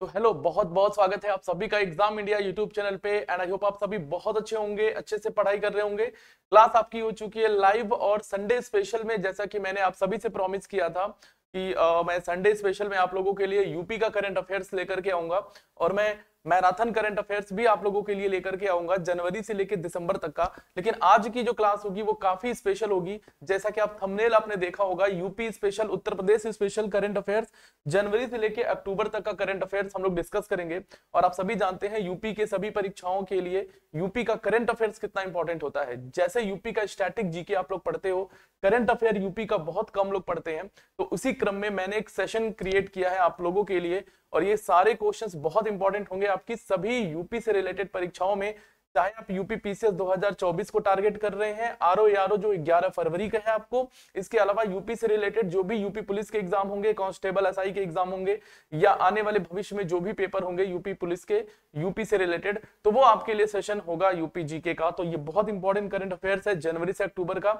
तो हेलो बहुत बहुत स्वागत है आप सभी का एग्जाम इंडिया यूट्यूब चैनल पे एंड आई होप आप सभी बहुत अच्छे होंगे अच्छे से पढ़ाई कर रहे होंगे क्लास आपकी हो चुकी है लाइव और संडे स्पेशल में जैसा कि मैंने आप सभी से प्रॉमिस किया था कि आ, मैं संडे स्पेशल में आप लोगों के लिए यूपी का करंट अफेयर्स लेकर के आऊंगा और मैं मैराथन करंट अफेयर्स भी आप लोगों के लिए लेकर के आऊंगा जनवरी से लेकर दिसंबर तक का लेकिन आज की जो क्लास होगी वो काफी स्पेशल होगी जैसा कि आप थंबनेल आपने देखा होगा UP special Uttar Pradesh special current affairs जनवरी से लेकर अक्टूबर तक का करंट अफेयर्स हम लोग डिस्कस करेंगे और आप सभी जानते हैं यूपी के सभी परीक्षाओं के लिए यूपी का करंट अफेयर्स कितना इंपॉर्टेंट होता है जैसे यूपी का स्टैटिक जीके आप लोग पढ़ते हो करंट अफेयर यूपी का बहुत कम लोग पढ़ते हैं तो उसी क्रम में मैंने एक सेशन क्रिएट किया है आप लोगों के लिए और ये सारे क्वेश्चंस बहुत इंपॉर्टेंट होंगे आपकी सभी यूपी से रिलेटेड परीक्षाओं में चाहे आप यूपी पीसीएस 2024 को टारगेट कर रहे हैं आरओ आरओ जो 11 फरवरी का है आपको इसके अलावा यूपी से रिलेटेड जो भी यूपी पुलिस के एग्जाम होंगे कांस्टेबल एसआई के एग्जाम होंगे या आने वाले भविष्य में जो भी पेपर होंगे यूपी पुलिस के यूपी से रिलेटेड तो वो आपके लिए सेशन होगा यूपी जीके का तो ये बहुत इंपॉर्टेंट करंट अफेयर है जनवरी से अक्टूबर का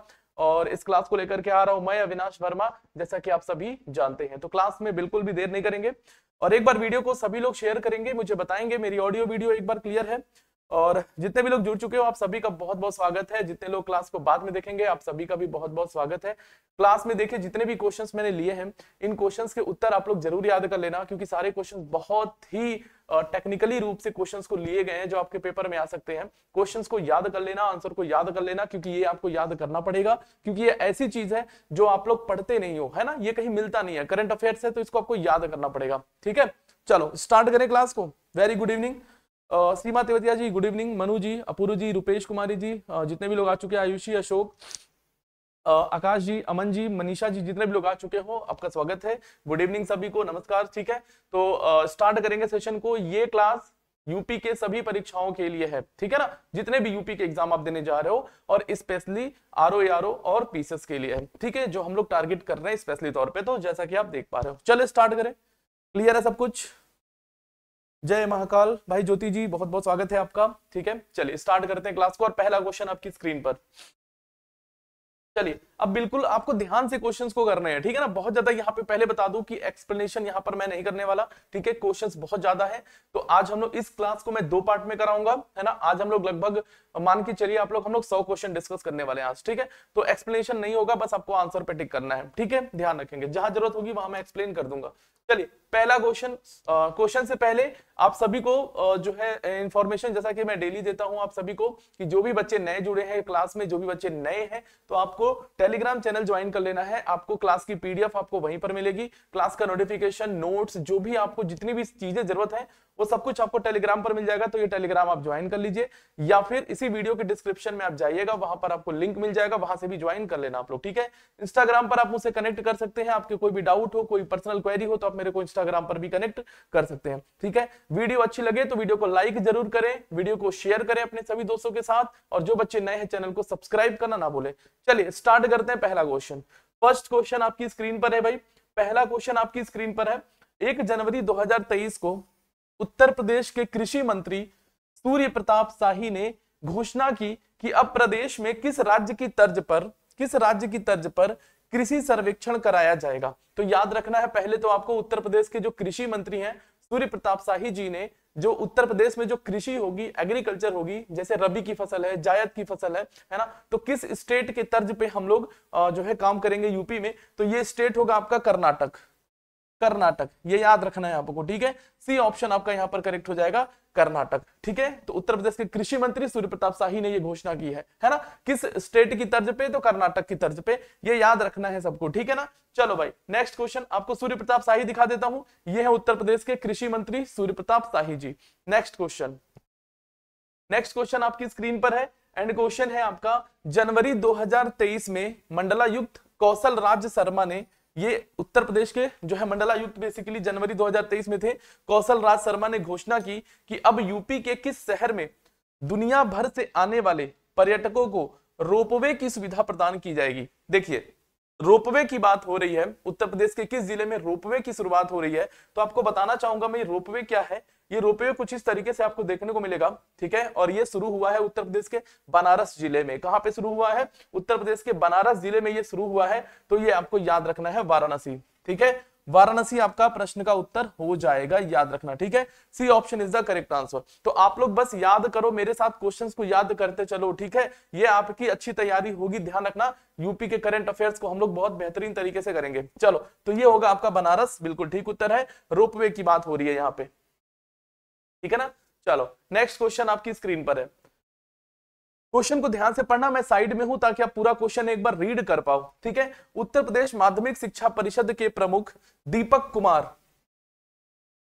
और इस क्लास को लेकर के आ रहा हूं मैं अविनाश वर्मा जैसा कि आप सभी जानते हैं तो क्लास में बिल्कुल भी देर नहीं करेंगे और एक बार वीडियो को सभी लोग शेयर करेंगे मुझे बताएंगे मेरी ऑडियो वीडियो एक बार क्लियर है और जितने भी लोग जुड़ चुके हो आप सभी का बहुत बहुत स्वागत है जितने लोग क्लास को बाद में देखेंगे आप सभी का भी बहुत बहुत स्वागत है क्लास में देखे जितने भी क्वेश्चंस मैंने लिए हैं इन क्वेश्चंस के उत्तर आप लोग जरूर याद कर लेना क्योंकि सारे क्वेश्चन बहुत ही टेक्निकली रूप से क्वेश्चंस को लिए गए हैं जो आपके पेपर में आ सकते हैं क्वेश्चंस को याद कर लेना आंसर को याद कर लेना क्योंकि ये आपको याद करना पड़ेगा क्योंकि ये ऐसी चीज है जो आप लोग पढ़ते नहीं हो है ना ये कहीं मिलता नहीं है करंट अफेयर्स है तो इसको आपको याद करना पड़ेगा ठीक है चलो स्टार्ट करें क्लास को very good evening Seema Tewatia ji good evening Manu ji Apoorv ji Rupesh Kumari ji जितने भी लोग आ चुके हैं आयुषी अशोक आकाश जी अमन जी मनीषा जी जितने भी लोग आ चुके हो आपका स्वागत है गुड इवनिंग सभी को नमस्कार ठीक है तो स्टार्ट करेंगे सेशन को ये क्लास यूपी के सभी परीक्षाओं के लिए है ठीक है ना जितने भी यूपी के एग्जाम आप देने जा रहे हो और स्पेशली आर ओ आर और पीसीएस के लिए है ठीक है जो हम लोग टारगेट कर रहे हैं स्पेशली तौर पर तो जैसा कि आप देख पा रहे हो चले स्टार्ट करें क्लियर है सब कुछ जय महाकाल भाई ज्योति जी बहुत बहुत स्वागत है आपका ठीक है चलिए स्टार्ट करते हैं क्लास को और पहला क्वेश्चन आपकी स्क्रीन पर चलिए अब बिल्कुल आपको ध्यान से क्वेश्चंस को करने हैं ठीक है ना बहुत ज्यादा यहाँ पे पहले बता दूं कि एक्सप्लेनेशन यहाँ पर मैं नहीं करने वाला ठीक है क्वेश्चंस बहुत ज्यादा है तो आज हम लोग इस क्लास को मैं दो पार्ट में कराऊंगा है ना आज हम लोग लगभग मान के चलिए आप लोग हम लोग सौ क्वेश्चन डिस्कस करने वाले हैं आज ठीक है तो एक्सप्लेनेशन नहीं होगा बस आपको आंसर पे टिक करना है ठीक है ध्यान रखेंगे जहां जरूरत होगी वहां मैं एक्सप्लेन कर दूंगा चलिए पहला क्वेश्चन क्वेश्चन से पहले आप सभी को आ, जो है इंफॉर्मेशन जैसा कि मैं डेली देता हूं आप सभी को कि जो भी बच्चे नए जुड़े हैं क्लास में जो भी बच्चे नए हैं तो आपको टेलीग्राम चैनल ज्वाइन कर लेना है आपको क्लास की पीडीएफ आपको वहीं पर मिलेगी क्लास का नोटिफिकेशन नोट्स जो भी आपको जितनी भी चीजें जरूरत है वो सब कुछ आपको टेलीग्राम पर मिल जाएगा तो ये टेलीग्राम आप ज्वाइन कर लीजिए या फिर इसी वीडियो के डिस्क्रिप्शन में आप जाइएगा वहां पर आपको लिंक मिल जाएगा वहां से भी ज्वाइन कर लेना आप लोग ठीक है इंस्टाग्राम पर आप मुझसे कनेक्ट कर सकते हैं आपके कोई भी डाउट हो कोई पर्सनल क्वेरी हो तो आप मेरे को इंस्टाग्राम पर भी कनेक्ट कर सकते हैं ठीक है वीडियो अच्छी लगे तो वीडियो को लाइक जरूर करें वीडियो को शेयर करें अपने सभी दोस्तों के साथ और जो बच्चे नए हैं चैनल को सब्सक्राइब करना ना बोले चलिए स्टार्ट करते हैं पहला क्वेश्चन फर्स्ट क्वेश्चन आपकी स्क्रीन पर है भाई पहला क्वेश्चन आपकी स्क्रीन पर है एक जनवरी दो को उत्तर प्रदेश के कृषि मंत्री सूर्य प्रताप शाही ने घोषणा की कि अब प्रदेश में किस राज्य की तर्ज पर किस राज्य की तर्ज पर कृषि सर्वेक्षण कराया जाएगा तो याद रखना है पहले तो आपको उत्तर प्रदेश के जो कृषि मंत्री हैं सूर्य प्रताप शाही जी ने जो उत्तर प्रदेश में जो कृषि होगी एग्रीकल्चर होगी जैसे रबी की फसल है जायद की फसल है है ना तो किस स्टेट के तर्ज पे हम लोग जो है काम करेंगे यूपी में तो ये स्टेट होगा आपका कर्नाटक कर्नाटक ये याद रखना है आपको ठीक है सी ऑप्शन आपका यहाँ पर करेक्ट हो जाएगा कर्नाटक ठीक है तो उत्तर प्रदेश के कृषि मंत्री सूर्य प्रताप शाही ने ये घोषणा की है है ना किस स्टेट की तर्ज पे तो कर्नाटक की तर्ज पे ये याद रखना है सबको ठीक है ना चलो भाई नेक्स्ट क्वेश्चन आपको सूर्य प्रताप शाही दिखा देता हूं ये है उत्तर प्रदेश के कृषि मंत्री Surya Pratap Shahi ji next question next question आपकी स्क्रीन पर है एंड क्वेश्चन है आपका जनवरी दो में मंडलायुक्त कौशल राज शर्मा ने ये उत्तर प्रदेश के जो है मंडलायुक्त बेसिकली जनवरी 2023 में थे कौशल राज शर्मा ने घोषणा की कि अब यूपी के किस शहर में दुनिया भर से आने वाले पर्यटकों को रोपवे की सुविधा प्रदान की जाएगी देखिए रोपवे की बात हो रही है उत्तर प्रदेश के किस जिले में रोपवे की शुरुआत हो रही है तो आपको बताना चाहूंगा मैं रोपवे क्या है ये रोपवे कुछ इस तरीके से आपको देखने को मिलेगा ठीक है और ये शुरू हुआ है उत्तर प्रदेश के बनारस जिले में कहां पे शुरू हुआ है उत्तर प्रदेश के बनारस जिले में ये शुरू हुआ है तो ये आपको याद रखना है वाराणसी ठीक है वाराणसी आपका प्रश्न का उत्तर हो जाएगा याद रखना ठीक है C option is the correct answer तो आप लोग बस याद करो मेरे साथ क्वेश्चंस को याद करते चलो ठीक है ये आपकी अच्छी तैयारी होगी ध्यान रखना यूपी के करंट अफेयर्स को हम लोग बहुत बेहतरीन तरीके से करेंगे चलो तो ये होगा आपका बनारस बिल्कुल ठीक उत्तर है रोपवे की बात हो रही है यहाँ पे ठीक है ना चलो नेक्स्ट क्वेश्चन आपकी स्क्रीन पर है क्वेश्चन को ध्यान से पढ़ना मैं साइड में हूं ताकि आप पूरा क्वेश्चन एक बार रीड कर पाओ ठीक है उत्तर प्रदेश माध्यमिक शिक्षा परिषद के प्रमुख दीपक कुमार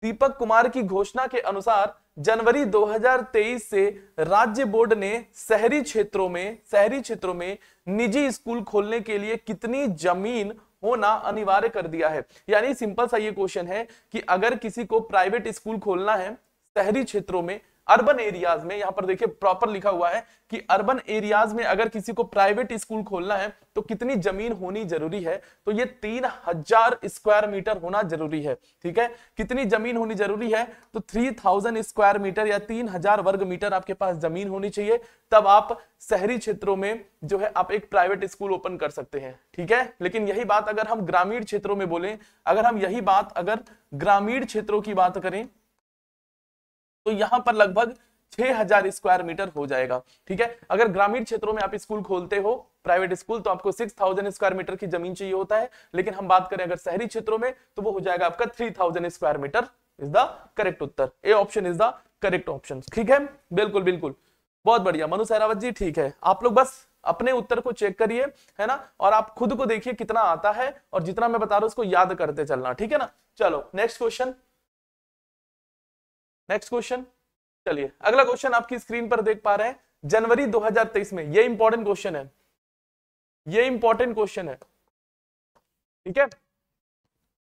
दीपक कुमार की घोषणा के अनुसार जनवरी 2023 से राज्य बोर्ड ने शहरी क्षेत्रों में शहरी क्षेत्रों में निजी स्कूल खोलने के लिए कितनी जमीन होना अनिवार्य कर दिया है यानी सिंपल सा ये क्वेश्चन है कि अगर किसी को प्राइवेट स्कूल खोलना है शहरी क्षेत्रों में अर्बन एरियाज में यहां पर देखिए प्रॉपर लिखा हुआ है कि अर्बन एरियाज में अगर किसी को प्राइवेट स्कूल खोलना है तो कितनी जमीन होनी जरूरी है तो ये तीन हजार स्क्वायर मीटर होना जरूरी है ठीक है कितनी जमीन होनी जरूरी है तो थ्री थाउजेंड स्क्वायर मीटर या तीन हजार वर्ग मीटर आपके पास जमीन होनी चाहिए तब आप शहरी क्षेत्रों में जो है आप एक प्राइवेट स्कूल ओपन कर सकते हैं ठीक है लेकिन यही बात अगर हम ग्रामीण क्षेत्रों में बोले अगर हम यही बात अगर ग्रामीण क्षेत्रों की बात करें तो यहाँ पर लगभग 6000 स्क्वायर मीटर हो जाएगा ठीक है अगर ग्रामीण क्षेत्रों में आप स्कूल खोलते हो प्राइवेट स्कूल तो आपको 6000 स्क्वायर मीटर की जमीन चाहिए होता है लेकिन हम बात करें अगर शहरी क्षेत्रों में तो वो हो जाएगा आपका 3000 square metre is the correct उत्तर A option is the correct option ठीक है बिल्कुल बिल्कुल बहुत बढ़िया मनु सहरावत जी ठीक है आप लोग बस अपने उत्तर को चेक करिए है ना और आप खुद को देखिए कितना आता है और जितना मैं बता रहा हूं उसको याद करते चलना ठीक है ना चलो नेक्स्ट क्वेश्चन नेक्स्ट क्वेश्चन चलिए अगला क्वेश्चन आपकी स्क्रीन पर देख पा रहे हैं जनवरी 2023 में ये इंपॉर्टेंट क्वेश्चन है ये इंपॉर्टेंट क्वेश्चन है ठीक है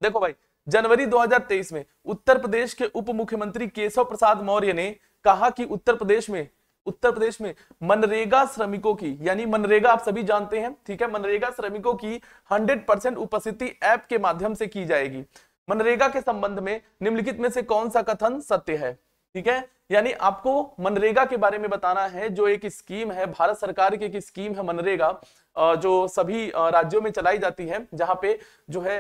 देखो भाई जनवरी 2023 में उत्तर प्रदेश के उप मुख्यमंत्री केशव प्रसाद मौर्य ने कहा कि उत्तर प्रदेश में उत्तर प्रदेश में मनरेगा श्रमिकों की यानी मनरेगा आप सभी जानते हैं ठीक है मनरेगा श्रमिकों की 100 परसेंट उपस्थिति ऐप के माध्यम से की जाएगी मनरेगा के संबंध में निम्नलिखित में से कौन सा कथन सत्य है ठीक है यानी आपको मनरेगा के बारे में बताना है जो एक स्कीम है भारत सरकार की एक स्कीम है मनरेगा जो सभी राज्यों में चलाई जाती है जहां पे जो है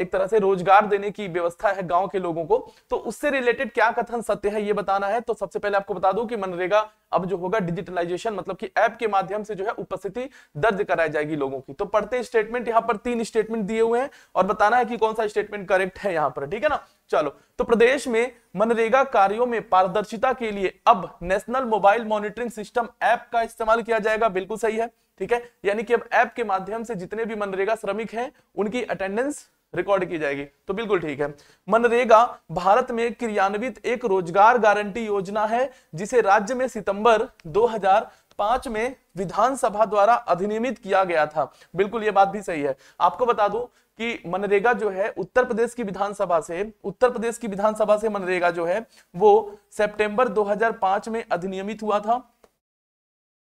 एक तरह से रोजगार देने की व्यवस्था है गांव के लोगों को तो उससे रिलेटेड क्या कथन सत्य है ये बताना है तो सबसे पहले आपको बता दूं कि मनरेगा अब जो होगा डिजिटलाइजेशन मतलब कि ऐप के माध्यम से जो है उपस्थिति दर्ज कराई जाएगी लोगों की तो पढ़ते स्टेटमेंट यहाँ पर तीन स्टेटमेंट दिए हुए हैं और बताना है कि कौन सा स्टेटमेंट करेक्ट है यहाँ पर ठीक है ना चलो तो प्रदेश में मनरेगा कार्यों में पारदर्शिता के लिए अब national mobile monitoring system app का इस्तेमाल किया जाएगा बिल्कुल सही है ठीक है यानी कि अब ऐप के माध्यम से जितने भी मनरेगा श्रमिक हैं उनकी अटेंडेंस रिकॉर्ड की जाएगी तो बिल्कुल ठीक है मनरेगा भारत में क्रियान्वित एक रोजगार गारंटी योजना है जिसे राज्य में सितंबर 2005 में विधानसभा द्वारा अधिनियमित किया गया था बिल्कुल ये बात भी सही है आपको बता दू कि मनरेगा जो है उत्तर प्रदेश की विधानसभा से उत्तर प्रदेश की विधानसभा से मनरेगा जो है वो सितंबर 2005 में अधिनियमित हुआ था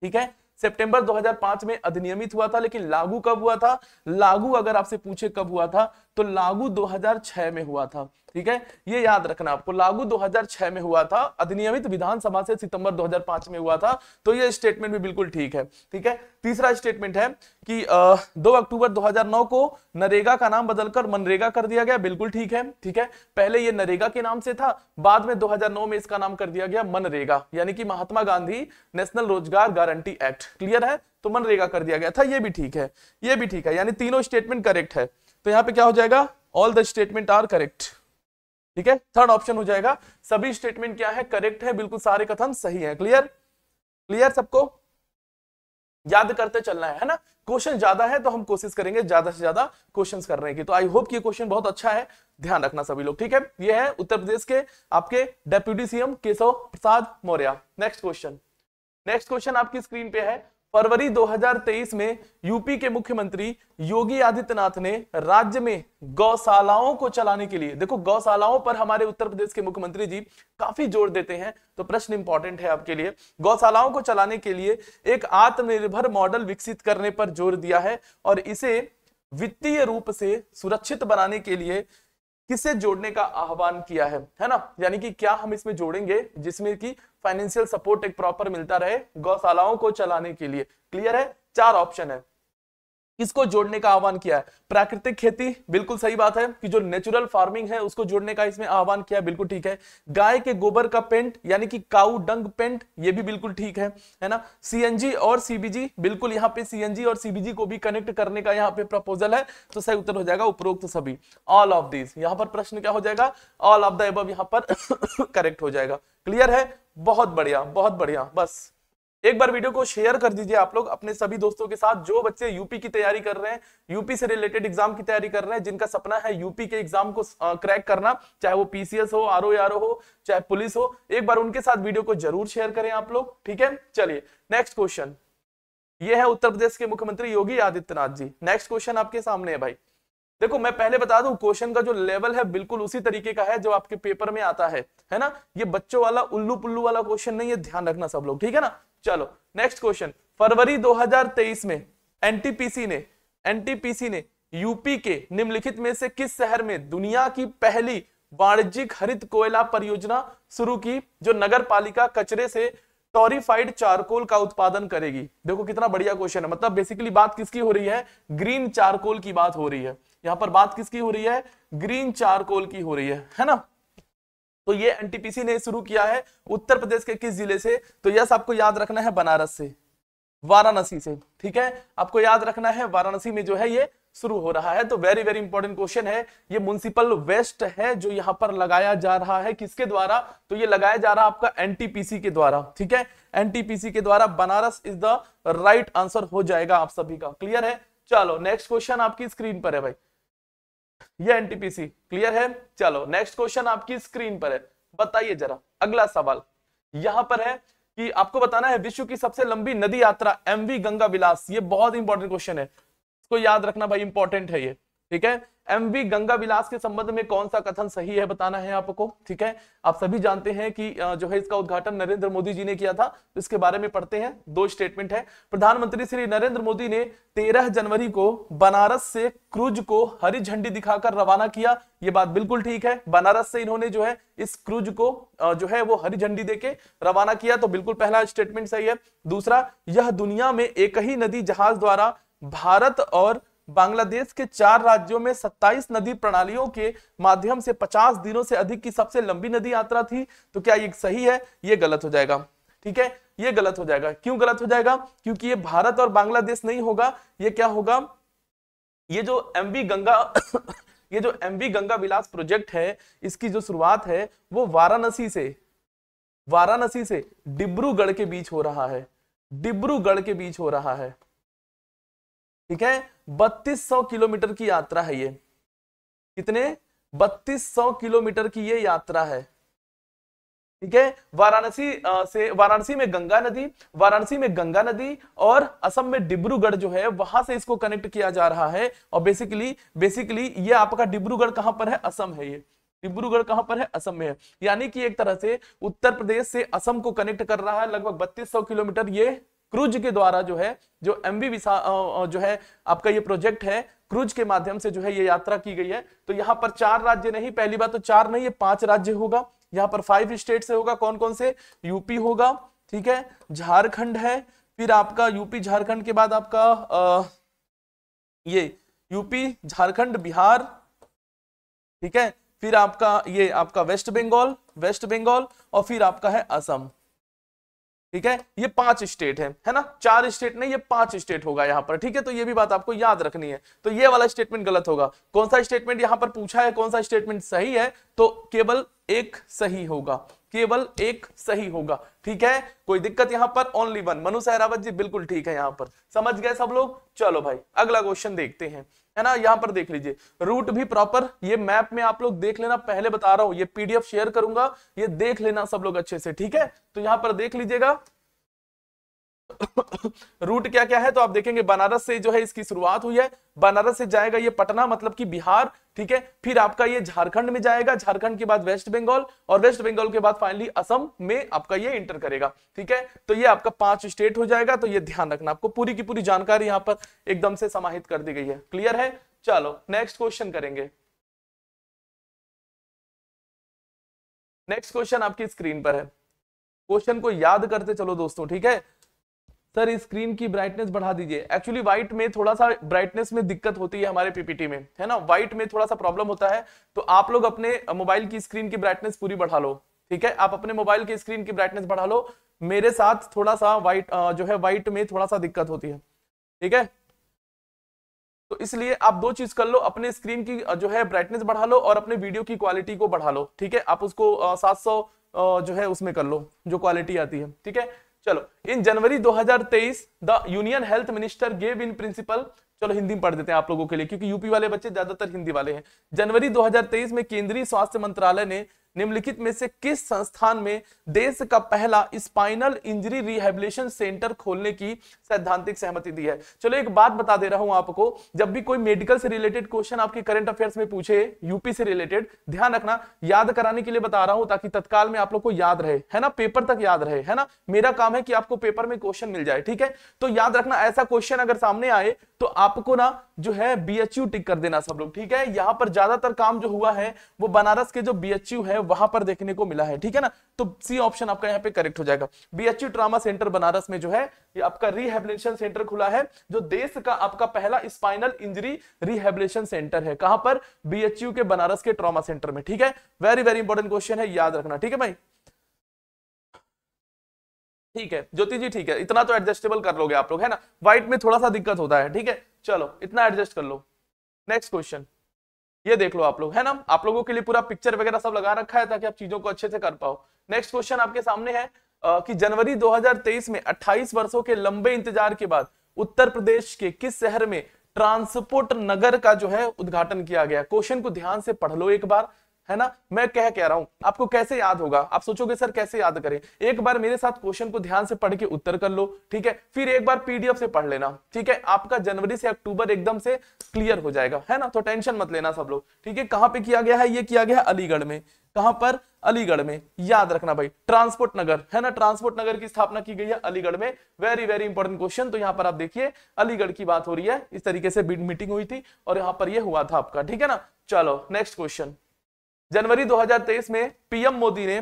ठीक है सितंबर 2005 में अधिनियमित हुआ था लेकिन लागू कब हुआ था लागू अगर आपसे पूछे कब हुआ था तो लागू 2006 में हुआ था ठीक है ये याद रखना आपको लागू 2006 में हुआ था अधिनियमित विधानसभा से सितंबर 2005 में हुआ था तो ये स्टेटमेंट भी बिल्कुल ठीक है ठीक है तीसरा स्टेटमेंट है कि आ, 2 अक्टूबर 2009 को नरेगा का नाम बदलकर मनरेगा कर दिया गया बिल्कुल ठीक है ठीक है पहले ये नरेगा के नाम से था बाद में दो में इसका नाम कर दिया गया मनरेगा यानी कि Mahatma Gandhi national Rozgar guarantee act clear है तो मनरेगा कर दिया गया था यह भी ठीक है यह भी ठीक है यानी तीनों स्टेटमेंट करेक्ट है तो यहां पे क्या हो जाएगा all the statement are correct ठीक है थर्ड ऑप्शन हो जाएगा सभी स्टेटमेंट क्या है करेक्ट है बिल्कुल सारे कथन सही है क्लियर क्लियर सबको याद करते चलना है है ना क्वेश्चन ज्यादा है तो हम कोशिश करेंगे ज्यादा से ज्यादा क्वेश्चन करने की तो आई होप ये क्वेश्चन बहुत अच्छा है ध्यान रखना सभी लोग ठीक है ये है उत्तर प्रदेश के आपके deputy CM Keshav Prasad Maurya next question next question आपकी स्क्रीन पे है फरवरी 2023 में यूपी के मुख्यमंत्री योगी आदित्यनाथ ने राज्य में गौशालाओं को चलाने के लिए देखो गौशालाओं पर हमारे उत्तर प्रदेश के मुख्यमंत्री जी काफी जोर देते हैं तो प्रश्न इंपॉर्टेंट है आपके लिए गौशालाओं को चलाने के लिए एक आत्मनिर्भर मॉडल विकसित करने पर जोर दिया है और इसे वित्तीय रूप से सुरक्षित बनाने के लिए किसे जोड़ने का आह्वान किया है है ना यानी कि क्या हम इसमें जोड़ेंगे जिसमें कि फाइनेंशियल सपोर्ट एक प्रॉपर मिलता रहे गौशालाओं को चलाने के लिए क्लियर है चार ऑप्शन है इसको जोड़ने का आह्वान किया है प्राकृतिक खेती बिल्कुल सही बात है कि जो नेचुरल फार्मिंग है उसको जोड़ने का इसमें आह्वान किया है बिल्कुल ठीक है गाय के गोबर का पेंट यानी कि काऊ डंग पेंट ये भी बिल्कुल ठीक है है ना सीएनजी और सीबीजी बिल्कुल यहाँ पे सीएनजी और सीबीजी को भी कनेक्ट करने का यहाँ पे प्रपोजल है तो सही उत्तर हो जाएगा उपरोक्त तो सभी ऑल ऑफ दीज यहाँ पर प्रश्न क्या हो जाएगा ऑल ऑफ द एब यहाँ पर करेक्ट हो जाएगा क्लियर है बहुत बढ़िया बहुत बढ़िया बस एक बार वीडियो को शेयर कर दीजिए आप लोग अपने सभी दोस्तों के साथ जो बच्चे यूपी की तैयारी कर रहे हैं यूपी से रिलेटेड एग्जाम की तैयारी कर रहे हैं जिनका सपना है यूपी के एग्जाम को क्रैक करना चाहे वो पीसीएस हो आर ओ हो चाहे पुलिस हो एक बार उनके साथ वीडियो को जरूर शेयर करें आप लोग ठीक है चलिए नेक्स्ट क्वेश्चन ये है उत्तर प्रदेश के मुख्यमंत्री योगी आदित्यनाथ जी नेक्स्ट क्वेश्चन आपके सामने है भाई देखो मैं पहले बता दूं क्वेश्चन का जो लेवल है बिल्कुल उसी तरीके का है जो आपके पेपर में आता है है ना ये बच्चों वाला उल्लू पुल्लू वाला क्वेश्चन नहीं है ध्यान रखना सब लोग ठीक है ना चलो नेक्स्ट क्वेश्चन फरवरी 2023 में एनटीपीसी ने एनटीपीसी ने यूपी के निम्नलिखित में से किस शहर में दुनिया की पहली वाणिज्यिक हरित कोयला परियोजना शुरू की जो नगर पालिका कचरे से टोरीफाइड चारकोल का उत्पादन करेगी देखो कितना बढ़िया क्वेश्चन है मतलब बेसिकली बात किसकी हो रही है ग्रीन चारकोल की बात हो रही है यहां पर बात किसकी हो रही है ग्रीन चारकोल की हो रही है है ना तो ये एनटीपीसी ने शुरू किया है उत्तर प्रदेश के किस जिले से तो यस आपको याद रखना है बनारस से वाराणसी से ठीक है आपको याद रखना है वाराणसी में जो है ये शुरू हो रहा है तो वेरी वेरी इंपॉर्टेंट क्वेश्चन है ये म्यूनसिपल वेस्ट है जो यहाँ पर लगाया जा रहा है किसके द्वारा तो ये लगाया जा रहा है आपका एनटीपीसी के द्वारा ठीक है एनटीपीसी के द्वारा Banaras is the right answer हो जाएगा आप सभी का क्लियर है चलो नेक्स्ट क्वेश्चन आपकी स्क्रीन पर है भाई ये एनटीपीसी क्लियर है चलो नेक्स्ट क्वेश्चन आपकी स्क्रीन पर है बताइए जरा अगला सवाल यहां पर है कि आपको बताना है विश्व की सबसे लंबी नदी यात्रा एमवी गंगा विलास ये बहुत इंपॉर्टेंट क्वेश्चन है इसको याद रखना भाई इंपॉर्टेंट है ये ठीक है एम वी गंगा विलास के संबंध में कौन सा कथन सही है बताना है आपको ठीक है आप सभी जानते हैं कि जो है इसका उद्घाटन नरेंद्र मोदी जी ने किया था तो इसके बारे में पढ़ते हैं दो स्टेटमेंट है प्रधानमंत्री श्री नरेंद्र मोदी ने 13 जनवरी को बनारस से क्रूज को हरी झंडी दिखाकर रवाना किया ये बात बिल्कुल ठीक है बनारस से इन्होंने जो है इस क्रूज को जो है वो हरी झंडी दे रवाना किया तो बिल्कुल पहला स्टेटमेंट सही है दूसरा यह दुनिया में एक ही नदी जहाज द्वारा भारत और बांग्लादेश के चार राज्यों में 27 नदी प्रणालियों के माध्यम से 50 दिनों से अधिक की सबसे लंबी नदी यात्रा थी तो क्या ये सही है ये गलत हो जाएगा ठीक है ये गलत हो जाएगा क्यों गलत हो जाएगा क्योंकि ये भारत और बांग्लादेश नहीं होगा ये क्या होगा ये जो एम गंगा ये जो एम गंगा विलास प्रोजेक्ट है इसकी जो शुरुआत है वो वाराणसी से वाराणसी से डिब्रूगढ़ के बीच हो रहा है डिब्रूगढ़ के बीच हो रहा है ठीक है 3200 किलोमीटर की यात्रा है ये कितने 3200 किलोमीटर की ये यात्रा है ठीक है वाराणसी से वाराणसी में गंगा नदी वाराणसी में गंगा नदी और असम में डिब्रूगढ़ जो है वहां से इसको कनेक्ट किया जा रहा है और बेसिकली बेसिकली ये आपका डिब्रूगढ़ कहां पर है असम है ये डिब्रूगढ़ कहां पर है असम में है यानी कि एक तरह से उत्तर प्रदेश से असम को कनेक्ट कर रहा है लगभग बत्तीस किलोमीटर ये क्रूज के द्वारा जो है जो एम बी जो है आपका ये प्रोजेक्ट है क्रूज के माध्यम से जो है ये यात्रा की गई है तो यहाँ पर चार राज्य नहीं पहली बात तो चार नहीं ये पांच राज्य होगा यहाँ पर फाइव स्टेट से होगा कौन कौन से यूपी होगा ठीक है झारखंड है फिर आपका यूपी झारखंड के बाद आपका आ, ये यूपी झारखंड बिहार ठीक है फिर आपका ये आपका वेस्ट बंगाल वेस्ट बंगाल और फिर आपका है असम ठीक है ये पांच स्टेट है है ना चार स्टेट नहीं ये पांच स्टेट होगा यहाँ पर ठीक है तो ये भी बात आपको याद रखनी है तो ये वाला स्टेटमेंट गलत होगा कौन सा स्टेटमेंट यहाँ पर पूछा है कौन सा स्टेटमेंट सही है तो केवल एक सही होगा केवल एक सही होगा ठीक है कोई दिक्कत यहां पर ओनली वन मनु सहरावत जी बिल्कुल ठीक है यहां पर समझ गए सब लोग चलो भाई अगला क्वेश्चन देखते हैं है ना यहाँ पर देख लीजिए रूट भी प्रॉपर ये मैप में आप लोग देख लेना पहले बता रहा हूँ ये पीडीएफ शेयर करूंगा ये देख लेना सब लोग अच्छे से ठीक है तो यहाँ पर देख लीजिएगा रूट क्या क्या है तो आप देखेंगे बनारस से जो है इसकी शुरुआत हुई है बनारस से जाएगा ये पटना मतलब कि बिहार ठीक है फिर आपका ये झारखंड में जाएगा झारखंड के बाद वेस्ट बंगाल और वेस्ट बंगाल के बाद फाइनली असम में आपका ये इंटर करेगा ठीक है तो ये आपका पांच स्टेट हो जाएगा तो ये ध्यान रखना आपको पूरी की पूरी जानकारी यहां पर एकदम से समाहित कर दी गई है क्लियर है चलो नेक्स्ट क्वेश्चन करेंगे नेक्स्ट क्वेश्चन आपकी स्क्रीन पर है क्वेश्चन को याद करते चलो दोस्तों ठीक है सर स्क्रीन की ब्राइटनेस बढ़ा दीजिए एक्चुअली व्हाइट में थोड़ा सा ब्राइटनेस में दिक्कत होती है हमारे पीपीटी में है ना व्हाइट में थोड़ा सा प्रॉब्लम होता है तो आप लोग अपने मोबाइल की स्क्रीन की ब्राइटनेस पूरी बढ़ा लो ठीक है आप अपने मोबाइल की स्क्रीन की ब्राइटनेस बढ़ा लो मेरे साथ थोड़ा सा व्हाइट जो है व्हाइट में थोड़ा सा दिक्कत होती है ठीक है तो इसलिए आप दो चीज कर लो अपने स्क्रीन की जो है ब्राइटनेस बढ़ा लो और अपने वीडियो की क्वालिटी को बढ़ा लो ठीक है आप उसको सात जो है उसमें कर लो जो क्वालिटी आती है ठीक है चलो in January 2023 the union health minister gave in principle चलो हिंदी में पढ़ देते हैं आप लोगों के लिए क्योंकि यूपी वाले बच्चे ज्यादातर हिंदी वाले हैं जनवरी 2023 में केंद्रीय स्वास्थ्य मंत्रालय ने निम्नलिखित में से किस संस्थान में देश का पहला स्पाइनल इंजरी रिहेबिलेशन सेंटर खोलने की सैद्धांतिक सहमति दी है चलो एक बात बता दे रहा हूं आपको जब भी कोई मेडिकल से रिलेटेड क्वेश्चन आपके करंट अफेयर्स में पूछे यूपी से रिलेटेड ध्यान रखना याद कराने के लिए बता रहा हूं ताकि तत्काल में आप लोग को याद रहे है ना पेपर तक याद रहे है ना मेरा काम है कि आपको पेपर में क्वेश्चन मिल जाए ठीक है तो याद रखना ऐसा क्वेश्चन अगर सामने आए तो आपको ना जो है बीएचयू टिक कर देना सब लोग ठीक है यहाँ पर ज्यादातर काम जो हुआ है वो बनारस के जो बीएचयू है वहां पर देखने को मिला है ठीक है ना तो सी ऑप्शन आपका यहाँ पे करेक्ट हो जाएगा बीएचयू ट्रामा सेंटर बनारस में जो है आपका रिहेबिलेशन सेंटर खुला है जो देश का आपका पहला स्पाइनल इंजरी रिहेबिलेशन सेंटर है कहां पर बीएचयू के बनारस के ट्रामा सेंटर में ठीक है वेरी वेरी इंपॉर्टेंट क्वेश्चन है याद रखना ठीक है भाई ठीक है ज्योति जी ठीक है इतना तो एडजस्टेबल कर लोगे आप लोग है ना व्हाइट में थोड़ा सा दिक्कत होता है ठीक है चलो इतना एडजस्ट कर लो नेक्स्ट क्वेश्चन ये देख लो आप लोग है ना आप लोगों के लिए पूरा पिक्चर वगैरह सब लगा रखा है ताकि आप चीजों को अच्छे से कर पाओ नेक्स्ट क्वेश्चन आपके सामने है कि जनवरी 2023 में 28 वर्षों के लंबे इंतजार के बाद उत्तर प्रदेश के किस शहर में ट्रांसपोर्ट नगर का जो है उद्घाटन किया गया क्वेश्चन को ध्यान से पढ़ लो एक बार है ना मैं कह कह रहा हूं आपको कैसे याद होगा आप सोचोगे सर कैसे याद करें एक बार मेरे साथ क्वेश्चन को ध्यान से पढ़ के उत्तर कर लो ठीक है फिर एक बार पीडीएफ से पढ़ लेना ठीक है आपका जनवरी से अक्टूबर एकदम से क्लियर हो जाएगा है ना तो टेंशन मत लेना सब लोग ठीक है कहां पे किया गया है ये किया गया अलीगढ़ में कहां पर अलीगढ़ में याद रखना भाई ट्रांसपोर्ट नगर है ना ट्रांसपोर्ट नगर की स्थापना की गई है अलीगढ़ में वेरी वेरी इंपॉर्टेंट क्वेश्चन तो यहाँ पर आप देखिए अलीगढ़ की बात हो रही है इस तरीके से मीटिंग हुई थी और यहाँ पर यह हुआ था आपका ठीक है ना चलो नेक्स्ट क्वेश्चन जनवरी 2023 में पीएम मोदी ने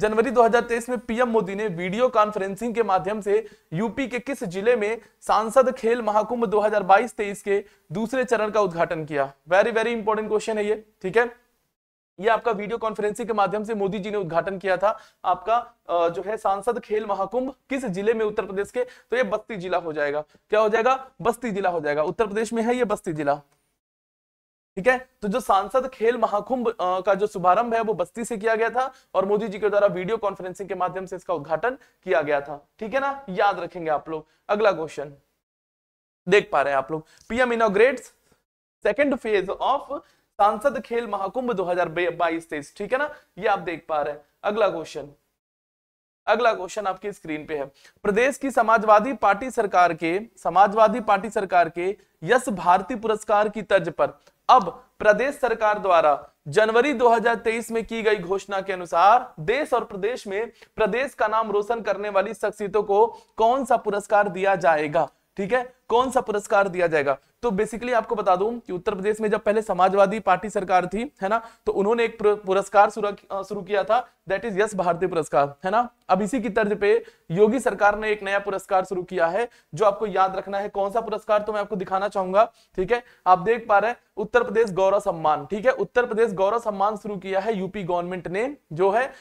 जनवरी 2023 में पीएम मोदी ने वीडियो कॉन्फ्रेंसिंग के माध्यम से यूपी के किस जिले में सांसद खेल महाकुंभ 2022-23 के दूसरे चरण का उद्घाटन किया वेरी वेरी इंपॉर्टेंट क्वेश्चन है ये ठीक है ये आपका वीडियो कॉन्फ्रेंसिंग के माध्यम से मोदी जी ने उद्घाटन किया था आपका जो है सांसद खेल महाकुंभ किस जिले में उत्तर प्रदेश के तो ये बस्ती जिला हो जाएगा क्या हो जाएगा बस्ती जिला हो जाएगा उत्तर प्रदेश में है ये बस्ती जिला ठीक है तो जो सांसद खेल महाकुंभ का जो शुभारंभ है वो बस्ती से किया गया था और मोदी जी के द्वारा वीडियो कॉन्फ्रेंसिंग के माध्यम से इसका उद्घाटन किया गया था ठीक है ना याद रखेंगे आप लोग अगला क्वेश्चन देख पा रहे हैं आप लोग PM inaugurate second phase of Sansad Khel Mahakumbh दो हजार ठीक है ना ये आप देख पा रहे हैं अगला क्वेश्चन अगला क्वेश्चन आपकी स्क्रीन पे है प्रदेश की समाजवादी पार्टी सरकार के समाजवादी पार्टी सरकार के यश भारती पुरस्कार की तर्ज पर अब प्रदेश सरकार द्वारा जनवरी 2023 में की गई घोषणा के अनुसार देश और प्रदेश में प्रदेश का नाम रोशन करने वाली शख्सियतों को कौन सा पुरस्कार दिया जाएगा ठीक है कौन सा पुरस्कार दिया जाएगा तो बेसिकली आपको बता दूं कि उत्तर प्रदेश में जब पहले समाजवादी पार्टी सरकार थी है ना तो उन्होंने एक पुरस्कार शुरू किया था दैट इज यस भारतीय पुरस्कार है ना अब इसी की तर्ज पे योगी सरकार ने एक नया पुरस्कार शुरू किया है जो आपको याद रखना है कौन सा पुरस्कार तो मैं आपको दिखाना चाहूंगा ठीक है आप देख पा रहे हैं उत्तर प्रदेश गौरव सम्मान ठीक है उत्तर प्रदेश गौरव सम्मान शुरू किया है यूपी गवर्नमेंट ने जो है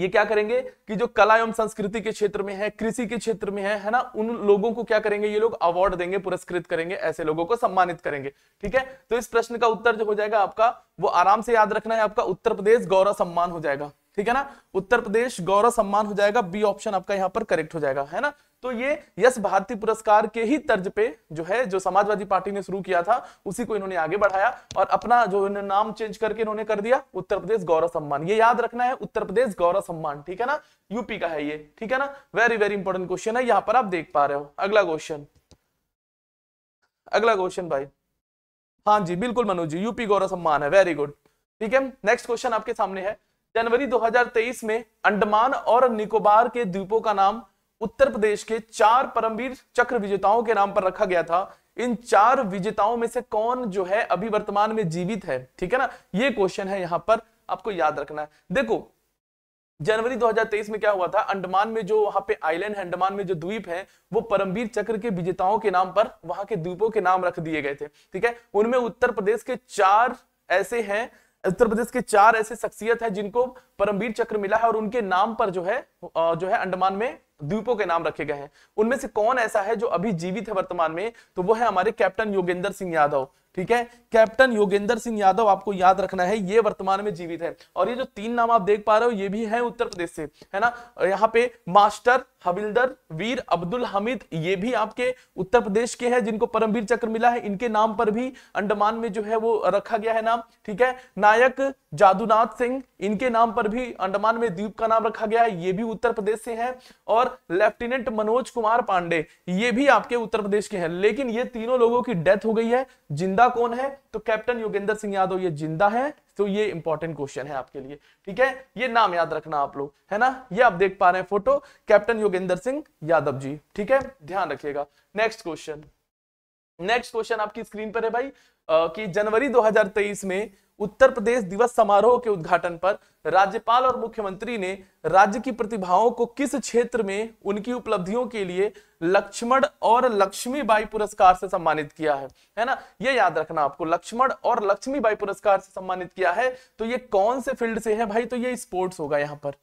ये क्या करेंगे कि जो कला एवं संस्कृति के क्षेत्र में है कृषि के क्षेत्र में है है ना उन लोगों को क्या करेंगे ये लोग अवार्ड देंगे पुरस्कृत करेंगे ऐसे लोगों को सम्मानित करेंगे ठीक है तो इस प्रश्न का उत्तर जो हो जाएगा आपका वो आराम से याद रखना है आपका उत्तर प्रदेश गौरव सम्मान हो जाएगा ठीक है ना उत्तर प्रदेश गौरव सम्मान हो जाएगा बी ऑप्शन आपका यहाँ पर करेक्ट हो जाएगा है ना तो ये यश भारती पुरस्कार के ही तर्ज पे जो है जो समाजवादी पार्टी ने शुरू किया था उसी को इन्होंने आगे बढ़ाया और अपना जो नाम चेंज करके इन्होंने कर दिया उत्तर प्रदेश गौरव सम्मान ये याद रखना है उत्तर प्रदेश गौरव सम्मान ठीक है ना यूपी का है ये ठीक है ना वेरी वेरी इंपॉर्टेंट क्वेश्चन है यहां पर आप देख पा रहे हो अगला क्वेश्चन अगला क्वेश्चन भाई हाँ जी बिल्कुल मनोज जी यूपी गौरव सम्मान है वेरी गुड ठीक है नेक्स्ट क्वेश्चन आपके सामने है जनवरी 2023 में अंडमान और निकोबार के द्वीपों का नाम उत्तर प्रदेश के चार परमवीर चक्र विजेताओं के नाम पर रखा गया था इन चार विजेताओं में से कौन जो है अभी वर्तमान में जीवित है ठीक है ना ये क्वेश्चन है यहाँ पर आपको याद रखना है देखो जनवरी 2023 में क्या हुआ था अंडमान में जो वहां पे आइलैंड है अंडमान में जो द्वीप है वो परमवीर चक्र के विजेताओं के नाम पर वहां के द्वीपों के नाम रख दिए गए थे ठीक है उनमें उत्तर प्रदेश के चार ऐसे हैं उत्तर प्रदेश के चार ऐसे शख्सियत हैं जिनको परमवीर चक्र मिला है और उनके नाम पर जो है जो है अंडमान में द्वीपों के नाम रखे गए हैं उनमें से कौन ऐसा है जो अभी जीवित है वर्तमान में तो वो है हमारे कैप्टन योगेंद्र सिंह यादव ठीक है कैप्टन योगेंद्र सिंह यादव आपको याद रखना है ये वर्तमान में जीवित है और ये जो तीन नाम आप देख पा रहे हो ये भी है उत्तर प्रदेश से है ना यहाँ पे मास्टर हविलदर वीर अब्दुल हमिद ये भी आपके उत्तर प्रदेश के हैं जिनको परमवीर चक्र मिला है इनके नाम पर भी अंडमान में जो है वो रखा गया है नाम ठीक है नायक जादुनाथ सिंह इनके नाम पर भी अंडमान में द्वीप का नाम रखा गया है ये भी उत्तर प्रदेश से है और लेफ्टिनेंट मनोज कुमार पांडे ये भी आपके उत्तर प्रदेश के हैं लेकिन ये तीनों लोगों की डेथ हो गई है जिंदा जिंदा कौन है तो कैप्टन योगेंद्र सिंह यादव ये जिंदा है तो ये इंपॉर्टेंट क्वेश्चन है आपके लिए ठीक है ये नाम याद रखना आप लोग है ना ये आप देख पा रहे हैं फोटो कैप्टन योगेंद्र सिंह यादव जी ठीक है ध्यान रखिएगा नेक्स्ट क्वेश्चन नेक्स्ट क्वेश्चन आपकी स्क्रीन पर है भाई कि जनवरी 2023 में उत्तर प्रदेश दिवस समारोह के उद्घाटन पर राज्यपाल और मुख्यमंत्री ने राज्य की प्रतिभाओं को किस क्षेत्र में उनकी उपलब्धियों के लिए लक्ष्मण और लक्ष्मीबाई पुरस्कार से सम्मानित किया है है ना ये याद रखना आपको लक्ष्मण और लक्ष्मीबाई पुरस्कार से सम्मानित किया है तो ये कौन से फील्ड से है भाई तो ये स्पोर्ट्स होगा यहाँ पर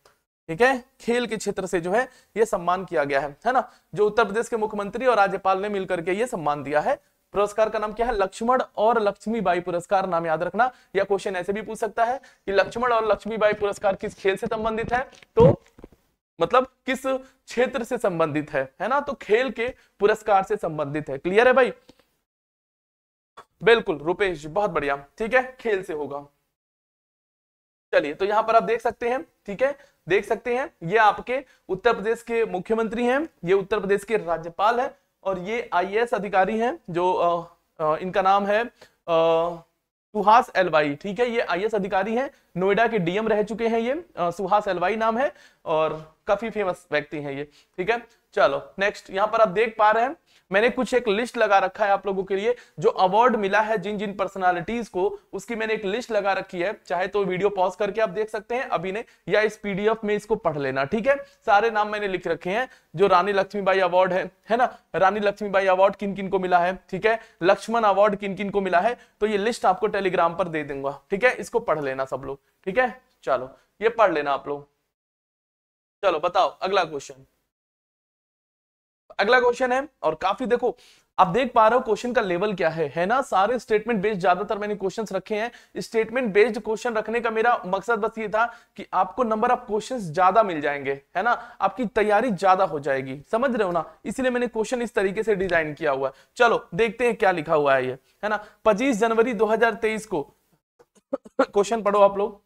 ठीक है खेल के क्षेत्र से जो है ये सम्मान किया गया है है ना जो उत्तर प्रदेश के मुख्यमंत्री और राज्यपाल ने मिलकर के ये सम्मान दिया है पुरस्कार का नाम क्या है लक्ष्मण और लक्ष्मी बाई पुरस्कार नाम याद रखना या क्वेश्चन ऐसे भी पूछ सकता है कि लक्ष्मण और लक्ष्मी बाई पुरस्कार किस खेल से संबंधित है तो मतलब किस क्षेत्र से संबंधित है है ना तो खेल के पुरस्कार से संबंधित है क्लियर है भाई बिल्कुल रुपेश बहुत बढ़िया ठीक है खेल से होगा चलिए तो यहां पर आप देख सकते हैं ठीक है देख सकते हैं ये आपके उत्तर प्रदेश के मुख्यमंत्री हैं ये उत्तर प्रदेश के राज्यपाल हैं और ये आईएएस अधिकारी हैं जो आ, आ, इनका नाम है आ, सुहास एलवाई ठीक है ये आईएएस अधिकारी हैं नोएडा के डीएम रह चुके हैं ये आ, सुहास एलवाई नाम है और काफी फेमस व्यक्ति हैं ये ठीक है चलो नेक्स्ट यहाँ पर आप देख पा रहे हैं मैंने कुछ एक लिस्ट लगा रखा है आप लोगों के लिए जो अवार्ड मिला है जिन जिन पर्सनालिटीज को उसकी मैंने एक लिस्ट लगा रखी है चाहे तो वीडियो पॉज करके आप देख सकते हैं अभी ने या इस पीडीएफ में इसको पढ़ लेना ठीक है सारे नाम मैंने लिख रखे हैं जो रानी लक्ष्मीबाई अवार्ड है है ना रानी लक्ष्मीबाई अवार्ड किन किन को मिला है ठीक है लक्ष्मण अवार्ड किन किन को मिला है तो ये लिस्ट आपको टेलीग्राम पर दे दूंगा ठीक है इसको पढ़ लेना सब लोग ठीक है चलो ये पढ़ लेना आप लोग चलो बताओ अगला क्वेश्चन अगला क्वेश्चन है और काफी देखो आप देख पा रहे हो क्वेश्चन का लेवल क्या है है ना सारे स्टेटमेंट बेस्ड ज्यादातर मैंने क्वेश्चंस रखे हैं स्टेटमेंट बेस्ड क्वेश्चन रखने का मेरा मकसद बस ये था कि आपको नंबर ऑफ क्वेश्चंस ज्यादा मिल जाएंगे है ना आपकी तैयारी ज्यादा हो जाएगी समझ रहे हो ना इसलिए मैंने क्वेश्चन इस तरीके से डिजाइन किया हुआ है चलो देखते हैं क्या लिखा हुआ है ये है ना पच्चीस जनवरी दो को क्वेश्चन पढ़ो आप लोग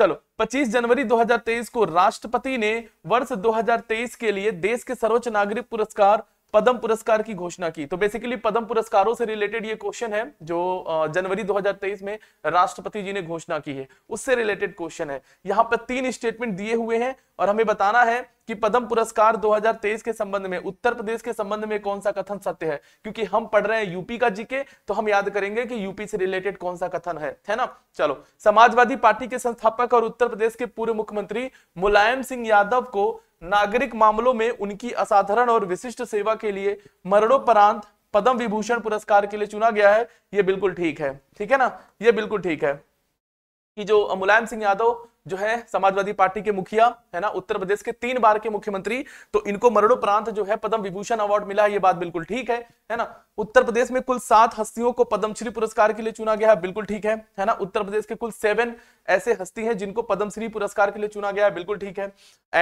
चलो 25 जनवरी 2023 को राष्ट्रपति ने वर्ष 2023 के लिए देश के सर्वोच्च नागरिक पुरस्कार पद्म पुरस्कार की घोषणा की तो बेसिकली पद्म पुरस्कारों से रिलेटेड ये क्वेश्चन है जो जनवरी 2023 में राष्ट्रपति जी ने घोषणा की है उससे रिलेटेड क्वेश्चन है यहाँ पर तीन स्टेटमेंट दिए हुए हैं और हमें बताना है कि पद्म पुरस्कार 2023 के संबंध में उत्तर प्रदेश के संबंध में कौन सा कथन सत्य है क्योंकि हम पढ़ रहे हैं यूपी का जीके तो हम याद करेंगे कि यूपी से रिलेटेड कौन सा कथन है है ना चलो समाजवादी पार्टी के संस्थापक और उत्तर प्रदेश के पूर्व मुख्यमंत्री मुलायम सिंह यादव को नागरिक मामलों में उनकी असाधारण और विशिष्ट सेवा के लिए मरणोपरांत पद्म विभूषण पुरस्कार के लिए चुना गया है ये बिल्कुल ठीक है ठीक है ना ये बिल्कुल ठीक है कि जो मुलायम सिंह यादव जो है समाजवादी पार्टी के मुखिया है ना उत्तर प्रदेश के तीन बार के मुख्यमंत्री तो इनको मरणोपरांत जो है पद्म विभूषण अवार्ड मिला है ये बात बिल्कुल ठीक है है ना उत्तर प्रदेश में कुल सात हस्तियों को पद्मश्री पुरस्कार के लिए चुना गया है बिल्कुल ठीक है है ना उत्तर प्रदेश के कुल सेवन ऐसे हस्ती है जिनको पद्मश्री पुरस्कार के लिए चुना गया है बिल्कुल ठीक है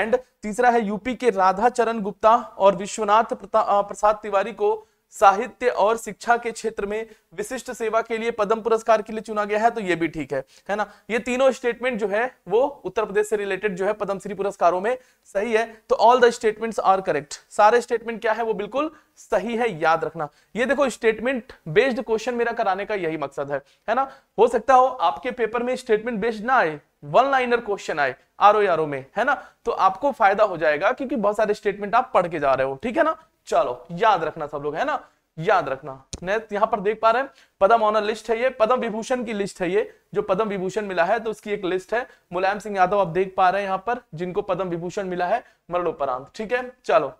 एंड तीसरा है यूपी के राधा गुप्ता और विश्वनाथ प्रसाद तिवारी को साहित्य और शिक्षा के क्षेत्र में विशिष्ट सेवा के लिए पद्म पुरस्कार के लिए चुना गया है तो ये भी ठीक है है ना ये तीनों स्टेटमेंट जो है वो उत्तर प्रदेश से रिलेटेड जो है पद्मश्री पुरस्कारों में सही है तो all the statements are correct सारे स्टेटमेंट क्या है वो बिल्कुल सही है याद रखना ये देखो स्टेटमेंट बेस्ड क्वेश्चन मेरा कराने का यही मकसद है है ना हो सकता हो आपके पेपर में स्टेटमेंट बेस्ड ना आए वन लाइनर क्वेश्चन आए आर ओ में है ना तो आपको फायदा हो जाएगा क्योंकि बहुत सारे स्टेटमेंट आप पढ़ के जा रहे हो ठीक है ना चलो याद रखना सब लोग है ना याद रखना नेक्स्ट यहाँ पर देख पा रहे हैं पदम ऑनर लिस्ट है ये पदम विभूषण की लिस्ट है ये जो पदम विभूषण मिला है तो उसकी एक लिस्ट है मुलायम सिंह यादव आप देख पा रहे हैं यहाँ पर जिनको पदम विभूषण मिला है मरणोपरांत ठीक है चलो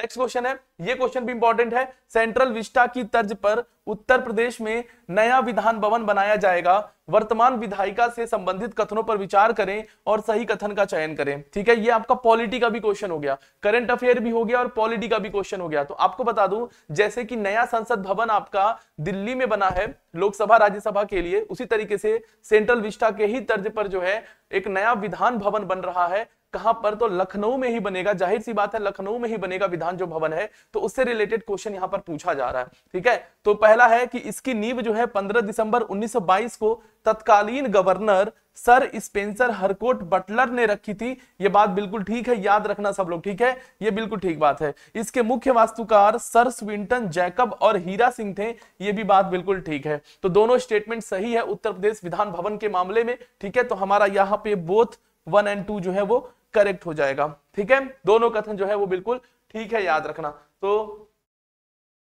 नेक्स्ट क्वेश्चन है ये क्वेश्चन भी इंपॉर्टेंट है सेंट्रल विस्टा की तर्ज पर उत्तर प्रदेश में नया विधान भवन बनाया जाएगा वर्तमान विधायिका से संबंधित कथनों पर विचार करें और सही कथन का चयन करें ठीक है ये आपका पॉलिटी का भी क्वेश्चन हो गया करंट अफेयर भी हो गया और पॉलिटी का भी क्वेश्चन हो गया तो आपको बता दू जैसे कि नया संसद भवन आपका दिल्ली में बना है लोकसभा राज्यसभा के लिए उसी तरीके से सेंट्रल विस्टा के ही तर्ज पर जो है एक नया विधान भवन बन रहा है कहां पर तो लखनऊ में ही बनेगा जाहिर सी बात है लखनऊ में ही बनेगा विधान जो भवन है तो उससे रिलेटेड क्वेश्चन यहां पर पूछा जा रहा है ठीक है तो पहला है कि इसकी नींव जो है 15 दिसंबर 1922 को तत्कालीन governor sir Spencer Harcourt Butler ने रखी थी यह बात बिल्कुल ठीक है याद रखना सब लोग ठीक है यह बिल्कुल ठीक बात है इसके मुख्य वास्तुकार सर स्विंटन जैकब और हीरा सिंह थे ये भी बात बिल्कुल ठीक है तो दोनों स्टेटमेंट सही है उत्तर प्रदेश विधान भवन के मामले में ठीक है तो हमारा यहाँ पे बोथ वन एंड टू जो है वो करेक्ट हो जाएगा ठीक है दोनों कथन जो है वो बिल्कुल ठीक है याद रखना तो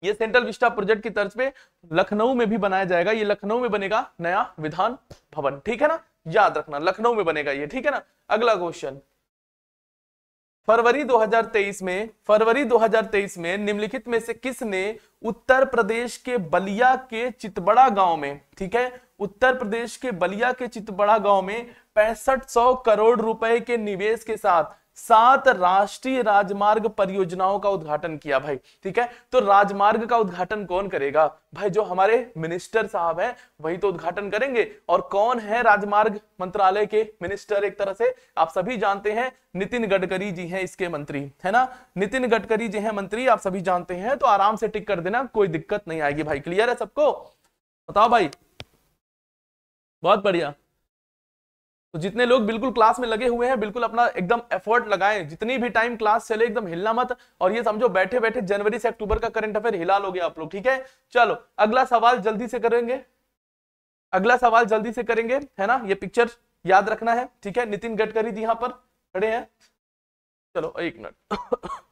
ये सेंट्रल विस्टा प्रोजेक्ट की तर्ज पे लखनऊ में भी बनाया जाएगा ये लखनऊ में बनेगा नया विधान भवन ठीक है ना याद रखना लखनऊ में बनेगा ये ठीक है ना अगला क्वेश्चन फरवरी 2023 में फरवरी 2023 में निम्नलिखित में से किसने उत्तर प्रदेश के बलिया के चितबड़ा गांव में ठीक है उत्तर प्रदेश के बलिया के चितबड़ा गांव में पैंसठ सौ करोड़ रुपए के निवेश के साथ सात राष्ट्रीय राजमार्ग परियोजनाओं का उद्घाटन किया भाई ठीक है तो राजमार्ग का उद्घाटन कौन करेगा भाई जो हमारे मिनिस्टर साहब हैं वही तो उद्घाटन करेंगे और कौन है राजमार्ग मंत्रालय के मिनिस्टर एक तरह से आप सभी जानते हैं नितिन गडकरी जी हैं इसके मंत्री है ना नितिन गडकरी जी हैं मंत्री आप सभी जानते हैं तो आराम से टिक कर देना कोई दिक्कत नहीं आएगी भाई क्लियर है सबको बताओ भाई बहुत बढ़िया तो जितने लोग बिल्कुल क्लास में लगे हुए हैं बिल्कुल अपना एकदम एफर्ट लगाएं जितनी भी टाइम क्लास चले एकदम हिलना मत और ये समझो बैठे बैठे जनवरी से अक्टूबर का करंट अफेयर हिला लोगे आप लोग ठीक है चलो अगला सवाल जल्दी से करेंगे अगला सवाल जल्दी से करेंगे है ना ये पिक्चर याद रखना है ठीक है नितिन गडकरी जी यहाँ पर खड़े हैं चलो एक मिनट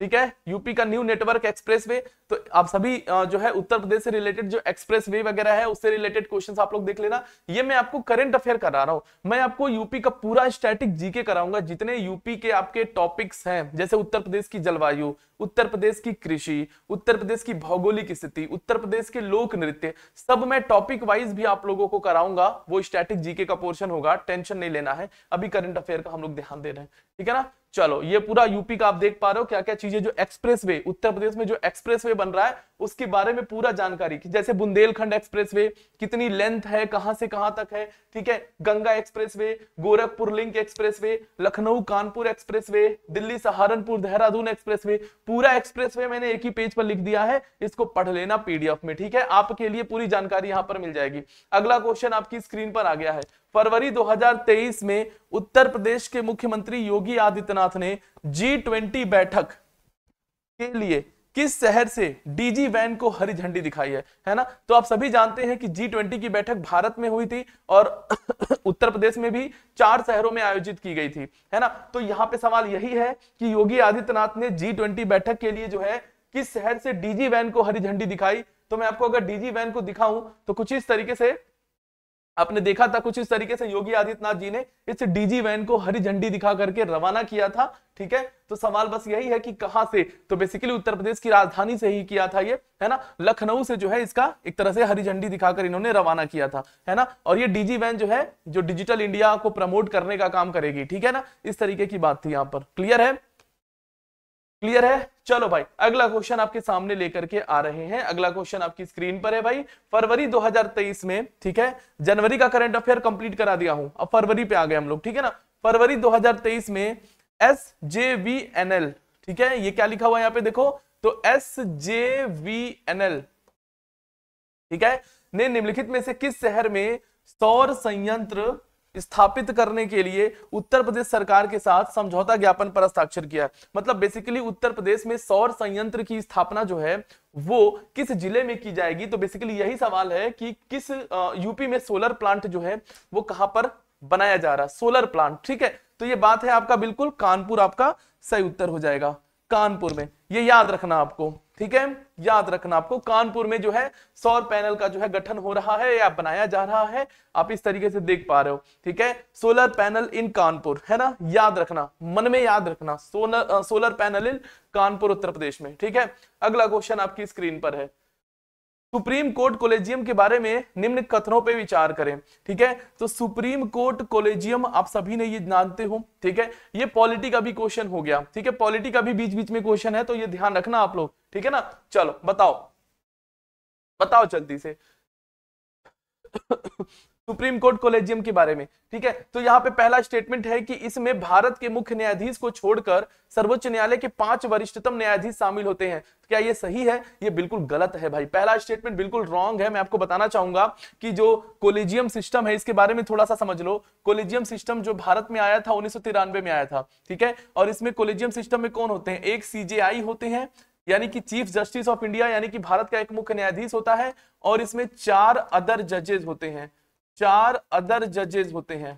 ठीक है यूपी का न्यू नेटवर्क एक्सप्रेस वे तो आप सभी जो है उत्तर प्रदेश से रिलेटेड जो एक्सप्रेस वे वगैरह है उससे रिलेटेड क्वेश्चन आप लोग देख लेना ये मैं आपको करंट अफेयर करा रहा हूं मैं आपको यूपी का पूरा स्टैटिक जीके कराऊंगा जितने यूपी के आपके टॉपिक्स हैं जैसे उत्तर प्रदेश की जलवायु उत्तर प्रदेश की कृषि उत्तर प्रदेश की भौगोलिक स्थिति उत्तर प्रदेश के लोक नृत्य सब मैं टॉपिक वाइज भी आप लोगों को कराऊंगा वो स्टैटिक जीके का पोर्शन होगा टेंशन नहीं लेना है अभी करंट अफेयर का हम लोग ध्यान दे रहे हैं ठीक है ना चलो ये पूरा यूपी का आप देख पा रहे हो क्या क्या चीजें जो एक्सप्रेस वे उत्तर प्रदेश में जो एक्सप्रेस वे बन रहा है उसके बारे में पूरा जानकारी कि जैसे बुंदेलखंड एक्सप्रेस वे कितनी लेंथ है कहां से कहां तक है ठीक है Ganga expressway Gorakhpur link expressway Lucknow Kanpur expressway Delhi Saharanpur Dehradun expressway पूरा एक्सप्रेस वे मैंने एक ही पेज पर लिख दिया है इसको पढ़ लेना पीडीएफ में ठीक है आपके लिए पूरी जानकारी यहां पर मिल जाएगी अगला क्वेश्चन आपकी स्क्रीन पर आ गया है फरवरी 2023 में उत्तर प्रदेश के मुख्यमंत्री योगी आदित्यनाथ ने जी ट्वेंटी बैठक के लिए किस शहर से डीजी वैन को हरी झंडी दिखाई है है ना तो आप सभी जानते हैं कि जी ट्वेंटी की बैठक भारत में हुई थी और उत्तर प्रदेश में भी चार शहरों में आयोजित की गई थी है ना तो यहाँ पे सवाल यही है कि योगी आदित्यनाथ ने जी ट्वेंटी बैठक के लिए जो है किस शहर से डीजी वैन को हरी झंडी दिखाई तो मैं आपको अगर डीजी वैन को दिखाऊं तो कुछ इस तरीके से आपने देखा था कुछ इस तरीके से योगी आदित्यनाथ जी ने इस डीजी वैन को हरी झंडी दिखा करके रवाना किया था ठीक है तो सवाल बस यही है कि कहां से तो बेसिकली उत्तर प्रदेश की राजधानी से ही किया था ये है ना लखनऊ से जो है इसका एक तरह से हरी झंडी दिखाकर इन्होंने रवाना किया था है ना और ये डीजी वैन जो है जो डिजिटल इंडिया को प्रमोट करने का काम करेगी ठीक है ना इस तरीके की बात थी यहाँ पर क्लियर है क्लियर है चलो भाई अगला क्वेश्चन आपके सामने लेकर के आ रहे हैं अगला क्वेश्चन आपकी स्क्रीन पर है भाई फरवरी 2023 में ठीक है जनवरी का करंट अफेयर कंप्लीट करा दिया हूं अब फरवरी पे आ गए हम लोग ठीक है ना फरवरी 2023 में S J V N L ठीक है ये क्या लिखा हुआ है यहाँ पे देखो तो S J V N L ठीक है ने निम्नलिखित में से किस शहर में सौर संयंत्र स्थापित करने के लिए उत्तर प्रदेश सरकार के साथ समझौता ज्ञापन पर हस्ताक्षर किया मतलब बेसिकली उत्तर प्रदेश में सौर संयंत्र की स्थापना जो है वो किस जिले में की जाएगी तो बेसिकली यही सवाल है कि किस यूपी में सोलर प्लांट जो है वो कहां पर बनाया जा रहा है सोलर प्लांट ठीक है तो ये बात है आपका बिल्कुल कानपुर आपका सही उत्तर हो जाएगा कानपुर में ये याद रखना आपको ठीक है याद रखना आपको कानपुर में जो है सौर पैनल का जो है गठन हो रहा है या बनाया जा रहा है आप इस तरीके से देख पा रहे हो ठीक है सोलर पैनल इन कानपुर है ना याद रखना मन में याद रखना solar solar panel in Kanpur Uttar Pradesh में ठीक है अगला क्वेश्चन आपकी स्क्रीन पर है सुप्रीम कोर्ट कोलेजियम के बारे में निम्न कथनों पे विचार करें ठीक है तो सुप्रीम कोर्ट कोलेजियम आप सभी ने ये जानते हो ठीक है ये पॉलिटी का भी क्वेश्चन हो गया ठीक है पॉलिटी का भी बीच बीच में क्वेश्चन है तो ये ध्यान रखना आप लोग ठीक है ना चलो बताओ बताओ जल्दी से सुप्रीम कोर्ट कोलेजियम के बारे में ठीक है तो यहाँ पे पहला स्टेटमेंट है कि इसमें भारत के मुख्य न्यायाधीश को छोड़कर सर्वोच्च न्यायालय के पांच वरिष्ठतम न्यायाधीश शामिल होते हैं तो क्या ये सही है ये बिल्कुल गलत है भाई पहला स्टेटमेंट बिल्कुल रॉन्ग है मैं आपको बताना चाहूंगा कि जो कोलेजियम सिस्टम है इसके बारे में थोड़ा सा समझ लो कोलेजियम सिस्टम जो भारत में आया था उन्नीस में आया था ठीक है और इसमें कोलेजियम सिस्टम में कौन होते हैं एक सीजेआई होते हैं यानी कि चीफ जस्टिस ऑफ इंडिया यानी कि भारत का एक मुख्य न्यायाधीश होता है और इसमें चार अदर जजेज होते हैं चार अदर जजेस होते हैं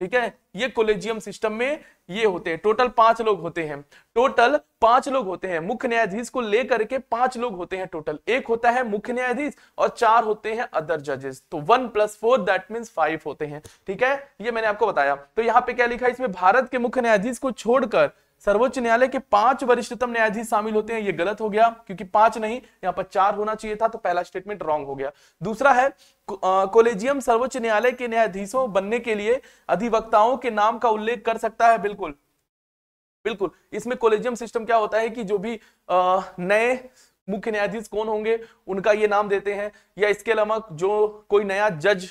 ठीक है ये कोलेजियम सिस्टम में ये होते हैं टोटल पांच लोग होते हैं टोटल पांच लोग होते हैं मुख्य न्यायाधीश को लेकर के पांच लोग होते हैं टोटल एक होता है मुख्य न्यायाधीश और चार होते हैं अदर जजेस तो one plus four that mean five होते हैं ठीक है ये मैंने आपको बताया तो यहाँ पे क्या लिखा है इसमें भारत के मुख्य न्यायाधीश को छोड़कर सर्वोच्च न्यायालय के पांच वरिष्ठतम न्यायाधीश शामिल होते हैं ये गलत हो गया क्योंकि पांच नहीं यहाँ पर चार होना चाहिए था तो पहला स्टेटमेंट रॉन्ग हो गया दूसरा है कोलेजियम सर्वोच्च न्यायालय के न्यायाधीशों बनने के लिए अधिवक्ताओं के नाम का उल्लेख कर सकता है बिल्कुल बिल्कुल इसमें कोलेजियम सिस्टम क्या होता है कि जो भी नए मुख्य न्यायाधीश कौन होंगे उनका ये नाम देते हैं या इसके अलावा जो कोई नया जज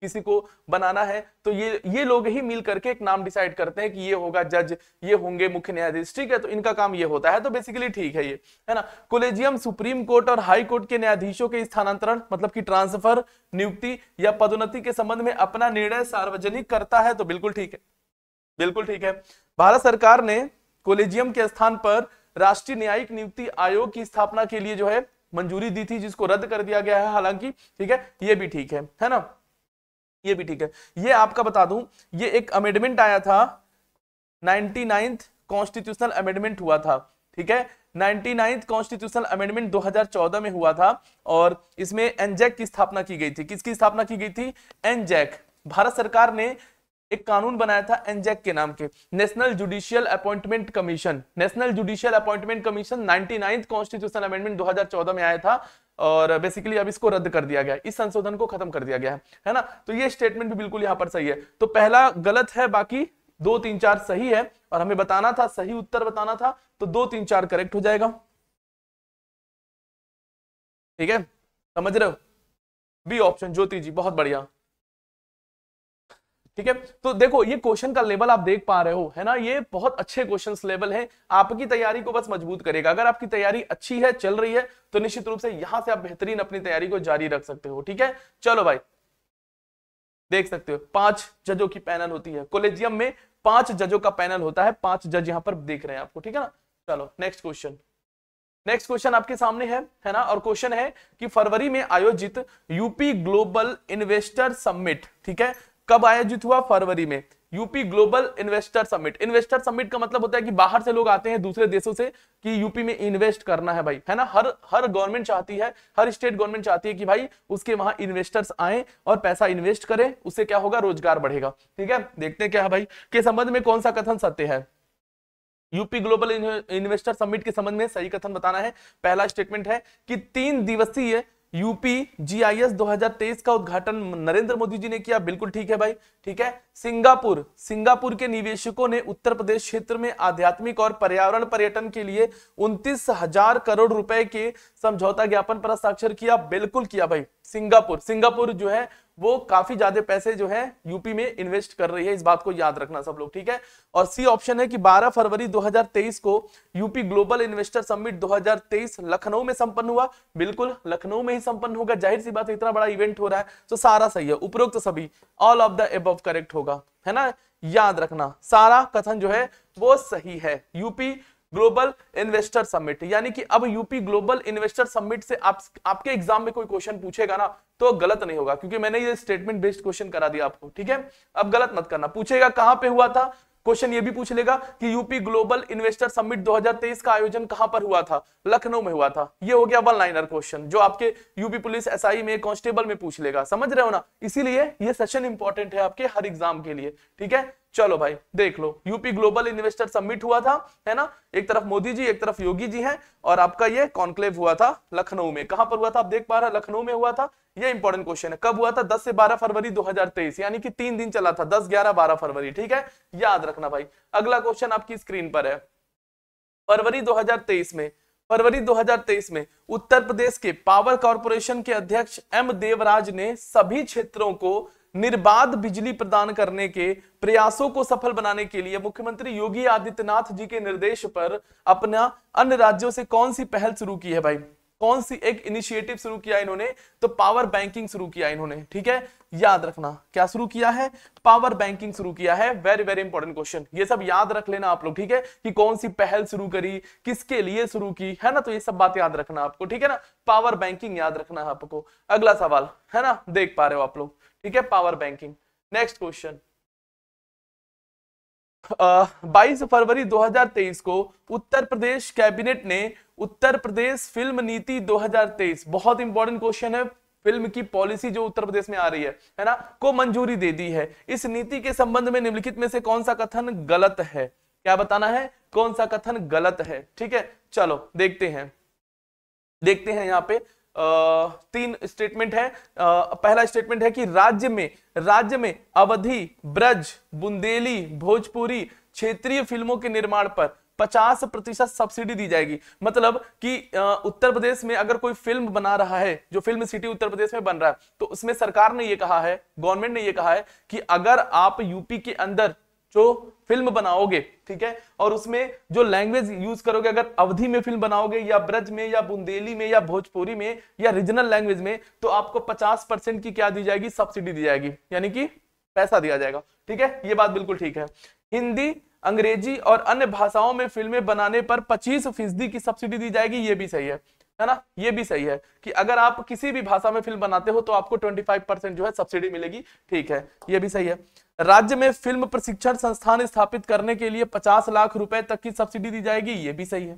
किसी को बनाना है तो ये ये लोग ही मिल करके एक नाम डिसाइड करते हैं कि ये होगा जज ये होंगे मुख्य न्यायाधीश ठीक है तो इनका काम ये होता है तो बेसिकली ठीक है ये है ना कोलेजियम सुप्रीम कोर्ट और हाई कोर्ट के न्यायाधीशों के स्थानांतरण मतलब कि ट्रांसफर नियुक्ति या पदोन्नति के संबंध में अपना निर्णय सार्वजनिक करता है तो बिल्कुल ठीक है बिल्कुल ठीक है भारत सरकार ने कोलेजियम के स्थान पर राष्ट्रीय न्यायिक नियुक्ति आयोग की स्थापना के लिए जो है मंजूरी दी थी जिसको रद्द कर दिया गया है हालांकि ठीक है ये भी ठीक है है ना ये भी ठीक है ये आपका बता दूं ये एक अमेंडमेंट आया था नाइनटी नाइन्थ कॉन्स्टिट्यूशनल अमेंडमेंट हुआ था ठीक है नाइनटी नाइन्थ कॉन्स्टिट्यूशनल अमेंडमेंट 2014 में हुआ था और इसमें एनजेक की स्थापना की गई थी किसकी स्थापना की गई थी एनजेक भारत सरकार ने एक कानून बनाया था एनजेक के नाम के national judicial appointment commission national judicial appointment commission ninety ninth constitutional amendment 2014 में आया था और बेसिकली अब इसको रद्द कर दिया गया इस संशोधन को खत्म कर दिया गया है है ना तो ये स्टेटमेंट भी बिल्कुल यहाँ पर सही है तो पहला गलत है बाकी दो तीन चार सही है और हमें बताना था सही उत्तर बताना था तो दो तीन चार करेक्ट हो जाएगा ठीक है समझ रहे हो बी ऑप्शन ज्योति जी बहुत बढ़िया ठीक है तो देखो ये क्वेश्चन का लेवल आप देख पा रहे हो है ना ये बहुत अच्छे क्वेश्चन लेवल है आपकी तैयारी को बस मजबूत करेगा अगर आपकी तैयारी अच्छी है चल रही है तो निश्चित रूप से यहां से आप बेहतरीन अपनी तैयारी को जारी रख सकते हो ठीक है चलो भाई देख सकते हो पांच जजों की पैनल होती है कोलेजियम में पांच जजों का पैनल होता है पांच जज यहां पर देख रहे हैं आपको ठीक है ना चलो नेक्स्ट क्वेश्चन नेक्स्ट क्वेश्चन आपके सामने है है ना और क्वेश्चन है कि फरवरी में आयोजित यूपी ग्लोबल इन्वेस्टर समिट ठीक है कब आयोजित हुआ फरवरी में UP global investor summit investor summit का मतलब होता है कि बाहर से लोग आते हैं दूसरे देशों से कि यूपी में इन्वेस्ट करना है भाई है ना हर हर गवर्नमेंट चाहती है हर स्टेट गवर्नमेंट चाहती है कि भाई उसके वहां इन्वेस्टर्स आए और पैसा इन्वेस्ट करें उससे क्या होगा रोजगार बढ़ेगा ठीक है देखते हैं क्या है भाई के संबंध में कौन सा कथन सत्य है यूपी ग्लोबल इन्वेस्टर समिट के संबंध में सही कथन बताना है पहला स्टेटमेंट है कि तीन दिवसीय यूपी जीआईएस 2023 का उद्घाटन नरेंद्र मोदी जी ने किया बिल्कुल ठीक है भाई ठीक है सिंगापुर सिंगापुर के निवेशकों ने उत्तर प्रदेश क्षेत्र में आध्यात्मिक और पर्यावरण पर्यटन के लिए उनतीस हजार करोड़ रुपए के समझौता ज्ञापन पर हस्ताक्षर किया बिल्कुल किया भाई सिंगापुर सिंगापुर जो है वो काफी ज्यादा पैसे जो है यूपी में इन्वेस्ट कर रही है इस बात को याद रखना सब लोग ठीक है और सी ऑप्शन है कि 12 फरवरी 2023 को UP global investor summit 2023 Lucknow में संपन्न हुआ बिल्कुल लखनऊ में ही संपन्न होगा जाहिर सी बात है इतना बड़ा इवेंट हो रहा है तो सारा सही है उपरोक्त तो सभी all of the above correct होगा है ना याद रखना सारा कथन जो है वो सही है यूपी ग्लोबल इन्वेस्टर समिट यानी कि अब यूपी ग्लोबल इन्वेस्टर समिट से आप, आपके एग्जाम में कोई क्वेश्चन पूछेगा ना तो गलत नहीं होगा क्योंकि मैंने ये स्टेटमेंट बेस्ड क्वेश्चन करा दिया आपको ठीक है अब गलत मत करना पूछेगा कहां पे हुआ था क्वेश्चन ये भी पूछ लेगा कि यूपी ग्लोबल इन्वेस्टर समिट 2023 का आयोजन कहां पर हुआ था लखनऊ में हुआ था ये हो गया वन लाइनर क्वेश्चन जो आपके यूपी पुलिस एसआई में कांस्टेबल में पूछ लेगा समझ रहे हो ना इसीलिए ये सेशन इंपॉर्टेंट है आपके हर एग्जाम के लिए ठीक है चलो भाई देख लो यूपी ग्लोबल इन्वेस्टर सबमिट हुआ था है ना एक तरफ मोदी जी एक तरफ योगी जी हैं और आपका ये कॉन्क्लेव हुआ था लखनऊ में कहां पर हुआ था आप देख पा रहे लखनऊ में हुआ था ये इंपॉर्टेंट क्वेश्चन है कब हुआ था 10 से 12 फरवरी 2023 यानी कि तीन दिन चला था 10 ग्यारह बारह फरवरी ठीक है याद रखना भाई अगला क्वेश्चन आपकी स्क्रीन पर है फरवरी दो में फरवरी 2023 में उत्तर प्रदेश के पावर कॉरपोरेशन के अध्यक्ष एम देवराज ने सभी क्षेत्रों को निर्बाध बिजली प्रदान करने के प्रयासों को सफल बनाने के लिए मुख्यमंत्री योगी आदित्यनाथ जी के निर्देश पर अपना अन्य राज्यों से कौन सी पहल शुरू की है भाई कौन सी एक इनिशिएटिव शुरू किया इन्होंने तो पावर बैंकिंग शुरू किया इन्होंने ठीक है याद रखना क्या शुरू किया है पावर बैंकिंग शुरू किया है वेरी वेरी इंपॉर्टेंट क्वेश्चन ये सब याद रख लेना आप लोग ठीक है कि कौन सी पहल शुरू करी किसके लिए शुरू की है ना तो ये सब बात याद रखना आपको ठीक है ना पावर बैंकिंग याद रखना है आपको अगला सवाल है ना देख पा रहे हो आप लोग ठीक है पावर बैंकिंग नेक्स्ट क्वेश्चन बाईस फरवरी 2023 को उत्तर प्रदेश कैबिनेट ने उत्तर प्रदेश फिल्म नीति 2023 बहुत इंपॉर्टेंट क्वेश्चन है फिल्म की पॉलिसी जो उत्तर प्रदेश में आ रही है है ना को मंजूरी दे दी है इस नीति के संबंध में निम्नलिखित में से कौन सा कथन गलत है क्या बताना है कौन सा कथन गलत है ठीक है चलो देखते हैं देखते हैं यहाँ पे तीन स्टेटमेंट है पहला स्टेटमेंट है कि राज्य में राज्य में अवधि ब्रज बुंदेली भोजपुरी क्षेत्रीय फिल्मों के निर्माण पर 50 प्रतिशत सब्सिडी दी जाएगी मतलब कि उत्तर प्रदेश में अगर कोई फिल्म बना रहा है जो फिल्म सिटी उत्तर प्रदेश में बन रहा है तो उसमें सरकार ने यह कहा है गवर्नमेंट ने यह कहा है कि अगर आप यूपी के अंदर जो फिल्म बनाओगे ठीक है और उसमें जो लैंग्वेज यूज करोगे अगर अवधि में फिल्म बनाओगे या ब्रज में या बुंदेली में या भोजपुरी में या रीजनल लैंग्वेज में तो आपको 50 परसेंट की क्या दी जाएगी सब्सिडी दी जाएगी यानी कि पैसा दिया जाएगा ठीक है ये बात बिल्कुल ठीक है हिंदी अंग्रेजी और अन्य भाषाओं में फिल्में बनाने पर पच्चीस फीसदी की सब्सिडी दी जाएगी ये भी सही है है ना ये भी सही है कि अगर आप किसी भी भाषा में फिल्म बनाते हो तो आपको फाइव परसेंट जो है सब्सिडी मिलेगी ठीक है ये भी सही है राज्य में फिल्म प्रशिक्षण संस्थान स्थापित करने के लिए पचास लाख रुपए तक की सब्सिडी दी जाएगी ये भी सही है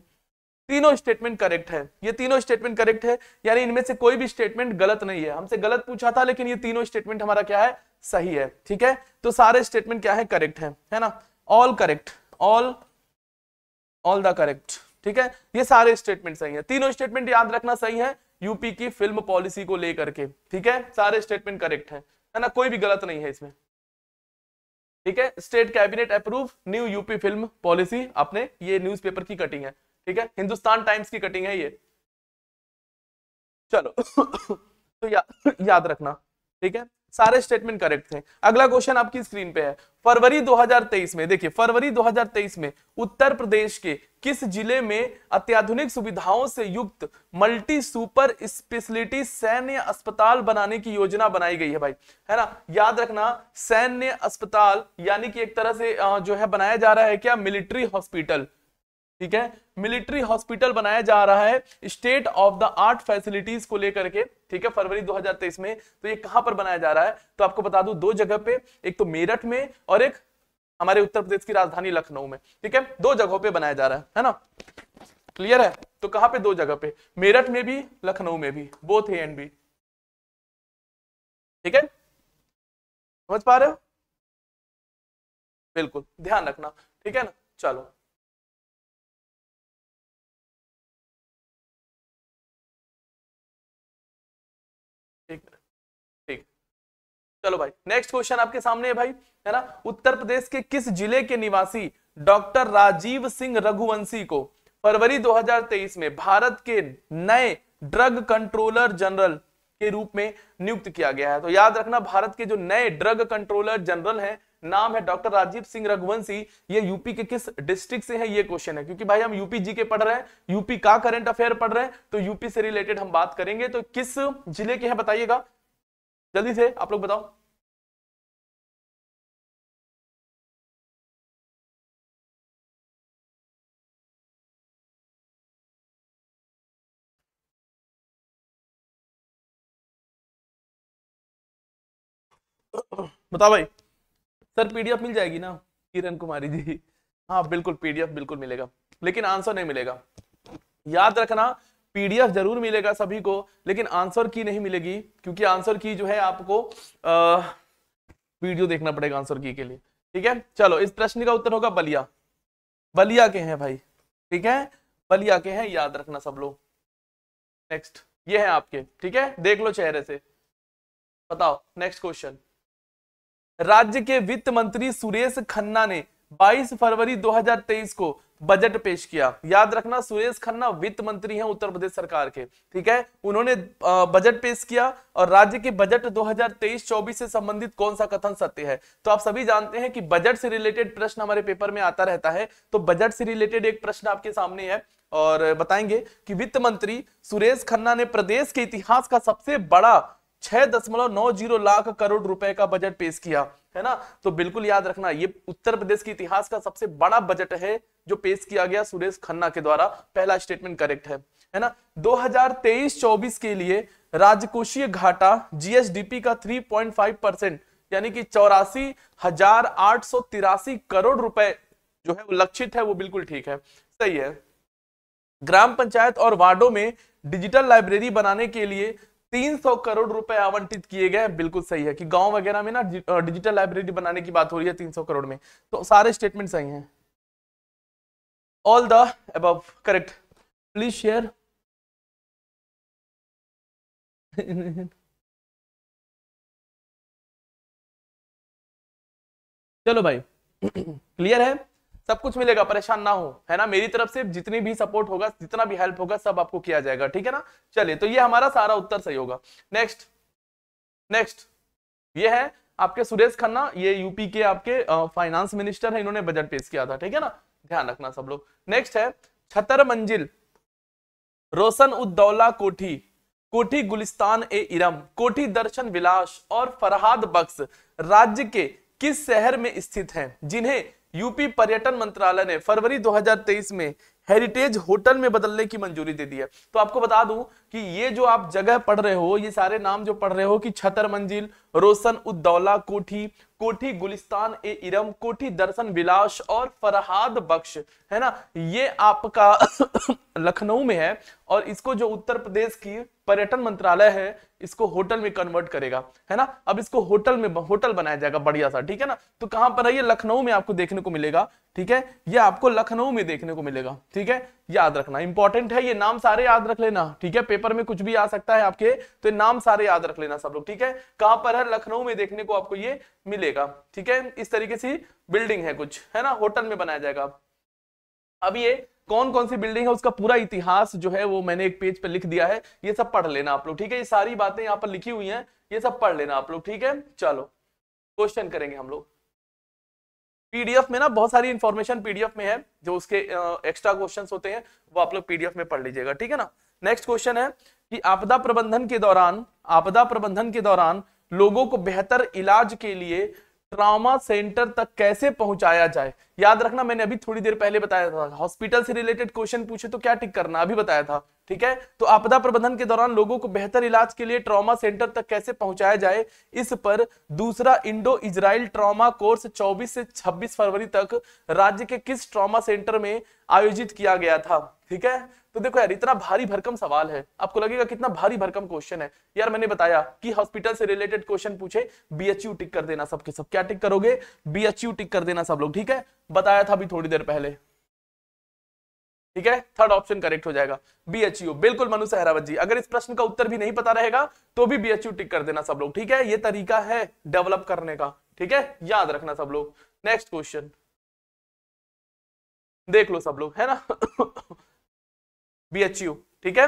तीनों स्टेटमेंट करेक्ट है ये तीनों स्टेटमेंट करेक्ट है यानी इनमें से कोई भी स्टेटमेंट गलत नहीं है हमसे गलत पूछा था लेकिन ये तीनों स्टेटमेंट हमारा क्या है सही है ठीक है तो सारे स्टेटमेंट क्या है करेक्ट है है ना all correct all all the correct ठीक है ये सारे स्टेटमेंट सही है तीनों स्टेटमेंट याद रखना सही है यूपी की फिल्म पॉलिसी को लेकर के ठीक है सारे स्टेटमेंट करेक्ट है है ना कोई भी गलत नहीं है इसमें ठीक है state cabinet approve new UP film policy आपने ये न्यूज़पेपर की कटिंग है ठीक है हिंदुस्तान टाइम्स की कटिंग है ये चलो तो या, याद रखना ठीक है सारे स्टेटमेंट करेक्ट थे अगला क्वेश्चन आपकी स्क्रीन पे है फरवरी 2023 में देखिए फरवरी 2023 में उत्तर प्रदेश के किस जिले में अत्याधुनिक सुविधाओं से युक्त मल्टी सुपर स्पेशलिटी सैन्य अस्पताल बनाने की योजना बनाई गई है भाई है ना याद रखना सैन्य अस्पताल यानी कि एक तरह से जो है बनाया जा रहा है क्या मिलिट्री हॉस्पिटल ठीक है मिलिट्री हॉस्पिटल बनाया जा रहा है state of the art facilities को लेकर के ठीक है फरवरी 2023 में तो ये कहां पर बनाया जा रहा है तो आपको बता दू दो जगह पे एक तो मेरठ में और एक हमारे उत्तर प्रदेश की राजधानी लखनऊ में ठीक है दो जगहों पे बनाया जा रहा है है ना क्लियर है तो कहां पे दो जगह पे मेरठ में भी लखनऊ में भी बोथ ए एंड बी ठीक है समझ पा रहे हो बिल्कुल ध्यान रखना ठीक है ना चलो चलो भाई नेक्स्ट क्वेश्चन आपके सामने है भाई है ना उत्तर प्रदेश के किस जिले के निवासी डॉक्टर राजीव सिंह रघुवंशी को फरवरी 2023 में भारत के नए ड्रग कंट्रोलर जनरल के रूप में नियुक्त किया गया है तो याद रखना भारत के जो नए ड्रग कंट्रोलर जनरल हैं नाम है डॉक्टर राजीव सिंह रघुवंशी ये यूपी के किस डिस्ट्रिक्ट से है ये क्वेश्चन है क्योंकि भाई हम यूपी जी के पढ़ रहे हैं यूपी का करंट अफेयर पढ़ रहे हैं तो यूपी से रिलेटेड हम बात करेंगे तो किस जिले के हैं बताइएगा जल्दी से आप लोग बताओ बताओ भाई सर पीडीएफ मिल जाएगी ना किरण कुमारी जी हाँ बिल्कुल पीडीएफ बिल्कुल मिलेगा लेकिन आंसर नहीं मिलेगा याद रखना पीडीएफ जरूर मिलेगा सभी को लेकिन आंसर की नहीं मिलेगी क्योंकि आंसर की जो है आपको आ, वीडियो देखना पड़ेगा आंसर की के लिए ठीक है चलो इस प्रश्न का उत्तर होगा बलिया बलिया के हैं भाई ठीक है बलिया के हैं याद रखना सब लोग नेक्स्ट ये है आपके ठीक है देख लो चेहरे से बताओ नेक्स्ट क्वेश्चन राज्य के वित्त मंत्री सुरेश खन्ना ने 22 फरवरी 2023 को बजट पेश किया याद रखना सुरेश खन्ना वित्त मंत्री हैं उत्तर प्रदेश सरकार के ठीक है उन्होंने बजट पेश किया और राज्य के बजट 2023-24 से संबंधित कौन सा कथन सत्य है तो आप सभी जानते हैं कि बजट से रिलेटेड प्रश्न हमारे पेपर में आता रहता है तो बजट से रिलेटेड एक प्रश्न आपके सामने है और बताएंगे कि वित्त मंत्री सुरेश खन्ना ने प्रदेश के इतिहास का सबसे बड़ा छह दशमलव नौ जीरो लाख करोड़ रुपए का बजट पेश किया है ना तो बिल्कुल याद रखना ये उत्तर प्रदेश के इतिहास का सबसे बड़ा बजट है जो पेश किया गया सुरेश खन्ना के द्वारा पहला स्टेटमेंट करेक्ट है है ना 2023-24 के लिए राजकोषीय घाटा जीएसडीपी का 3.5 परसेंट यानी कि चौरासी हजार आठ सौ तिरासी करोड़ रुपए जो है वो लक्षित है वो बिल्कुल ठीक है सही है ग्राम पंचायत और वार्डो में डिजिटल लाइब्रेरी बनाने के लिए 300 करोड़ रुपए आवंटित किए गए बिल्कुल सही है कि गांव वगैरह में ना डिजिटल लाइब्रेरी बनाने की बात हो रही है 300 करोड़ में तो सारे स्टेटमेंट सही हैं all the above correct please share चलो भाई क्लियर है सब कुछ मिलेगा परेशान ना हो है ना मेरी तरफ से जितनी भी सपोर्ट होगा जितना भी हेल्प होगा सब आपको किया जाएगा ठीक है ना चलिए तो ये हमारा सारा उत्तर सही होगा नेक्स्ट नेक्स्ट ये है आपके सुरेश खन्ना ये यूपी के आपके फाइनेंस मिनिस्टर है इन्होंने बजट पेश किया था ठीक है ना ध्यान रखना सब लोग नेक्स्ट है छतर मंजिल रोशन उद्दौला कोठी कोठी गुलिस्तान ए इरम कोठी दर्शन विलास और फरहाद बख्श राज्य के किस शहर में स्थित हैं जिन्हें यूपी पर्यटन मंत्रालय ने फरवरी 2023 में हेरिटेज होटल में बदलने की मंजूरी दे दी है तो आपको बता दूं कि ये जो आप जगह पढ़ रहे हो ये सारे नाम जो पढ़ रहे हो कि छतर मंजिल रोशन उद्दौला कोठी कोठी गुलिस्तान ए इरम कोठी दर्शन विलास और फरहाद बख्श है ना ये आपका लखनऊ में है और इसको जो उत्तर प्रदेश की पर्यटन मंत्रालय है इसको होटल में कन्वर्ट करेगा है ना अब इसको होटल में होटल बनाया जाएगा बढ़िया सा ठीक है ना तो कहां पर है ये लखनऊ में आपको देखने को मिलेगा ठीक है ये आपको लखनऊ में देखने को मिलेगा ठीक है याद रखना इंपॉर्टेंट है ये नाम सारे याद रख लेना ठीक है पेपर में कुछ भी आ सकता है आपके तो ये नाम सारे याद रख लेना सब लोग ठीक है कहां पर है लखनऊ में देखने को आपको ये मिलेगा ठीक है इस तरीके से बिल्डिंग है कुछ है ना होटल में बनाया जाएगा अब ये कौन कौन सी बिल्डिंग है उसका पूरा इतिहास जो है वो मैंने एक पेज पे लिख दिया है ये सब पढ़ लेना आप लोग ठीक है ये सारी बातें यहाँ पर लिखी हुई हैं ये सब पढ़ लेना आप लोग ठीक है चलो क्वेश्चन करेंगे हम लोग पीडीएफ में ना बहुत सारी इंफॉर्मेशन पीडीएफ में है जो उसके एक्स्ट्रा क्वेश्चन होते हैं वो आप लोग पीडीएफ में पढ़ लीजिएगा ठीक है ना नेक्स्ट क्वेश्चन है कि आपदा प्रबंधन के दौरान आपदा प्रबंधन के दौरान लोगों को बेहतर इलाज के लिए ट्रामा सेंटर तक कैसे पहुंचाया जाए याद रखना मैंने अभी थोड़ी देर पहले बताया था हॉस्पिटल से रिलेटेड क्वेश्चन पूछे तो क्या टिक करना अभी बताया था ठीक है तो आपदा प्रबंधन के दौरान लोगों को बेहतर इलाज के लिए ट्रॉमा सेंटर तक कैसे पहुंचाया जाए इस पर दूसरा इंडो इजराइल ट्रॉमा कोर्स 24 से 26 फरवरी तक राज्य के किस ट्रॉमा सेंटर में आयोजित किया गया था ठीक है तो देखो यार इतना भारी भरकम सवाल है आपको लगेगा कितना भारी भरकम क्वेश्चन है यार मैंने बताया कि हॉस्पिटल से रिलेटेड क्वेश्चन पूछे बीएचयू टिक कर देना सबके सब क्या टिक करोगे बीएचयू टिक कर देना सब लोग ठीक है बताया था अभी थोड़ी देर पहले ठीक है थर्ड ऑप्शन करेक्ट हो जाएगा बीएचयू बिल्कुल मनु सहरावत जी अगर इस प्रश्न का उत्तर भी नहीं पता रहेगा तो भी बीएचयू टिक कर देना सब लोग ठीक है ये तरीका है डेवलप करने का ठीक है याद रखना सब लोग नेक्स्ट क्वेश्चन देख लो सब लोग है ना बीएचयू ठीक है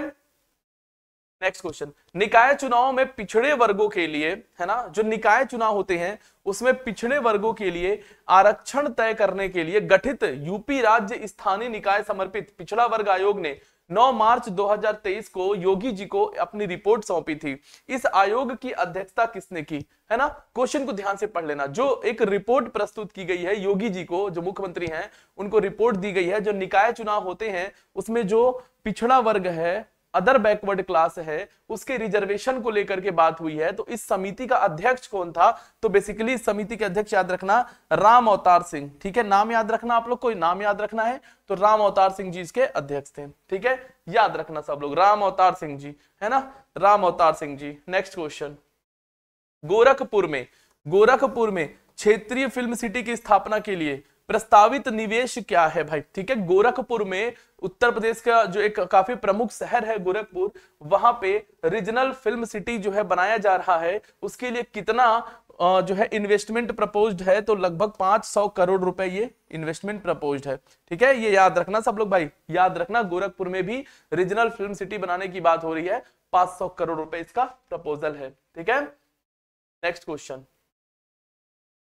नेक्स्ट क्वेश्चन निकाय चुनाव में पिछड़े वर्गों के लिए है ना जो निकाय चुनाव होते हैं उसमें पिछड़े वर्गों के लिए आरक्षण तय करने के लिए गठित यूपी राज्य स्थानीय निकाय समर्पित पिछड़ा वर्ग आयोग ने 9 मार्च 2023 को योगी जी को अपनी रिपोर्ट सौंपी थी इस आयोग की अध्यक्षता किसने की है ना क्वेश्चन को ध्यान से पढ़ लेना जो एक रिपोर्ट प्रस्तुत की गई है योगी जी को जो मुख्यमंत्री हैं उनको रिपोर्ट दी गई है जो निकाय चुनाव होते हैं उसमें जो पिछड़ा वर्ग है अदर बैकवर्ड क्लास है उसके रिजर्वेशन को लेकर के बात हुई है तो इस समिति का अध्यक्ष कौन था तो बेसिकली समिति के अध्यक्ष याद रखना राम अवतार सिंह ठीक है नाम याद रखना आप लोग कोई नाम याद रखना है तो राम अवतार सिंह जी इसके अध्यक्ष थे ठीक है याद रखना सब लोग राम अवतार सिंह जी है ना राम अवतार सिंह जी नेक्स्ट क्वेश्चन गोरखपुर में गोरखपुर में क्षेत्रीय फिल्म सिटी की स्थापना के लिए प्रस्तावित निवेश क्या है भाई ठीक है गोरखपुर में उत्तर प्रदेश का जो एक काफी प्रमुख शहर है गोरखपुर वहां पे रीजनल फिल्म सिटी जो है बनाया जा रहा है उसके लिए कितना जो है इन्वेस्टमेंट प्रपोज्ड है तो लगभग 500 करोड़ रुपए ये इन्वेस्टमेंट प्रपोज्ड है ठीक है ये याद रखना सब लोग भाई याद रखना गोरखपुर में भी रीजनल फिल्म सिटी बनाने की बात हो रही है 500 करोड़ रुपए इसका प्रपोजल है ठीक है नेक्स्ट क्वेश्चन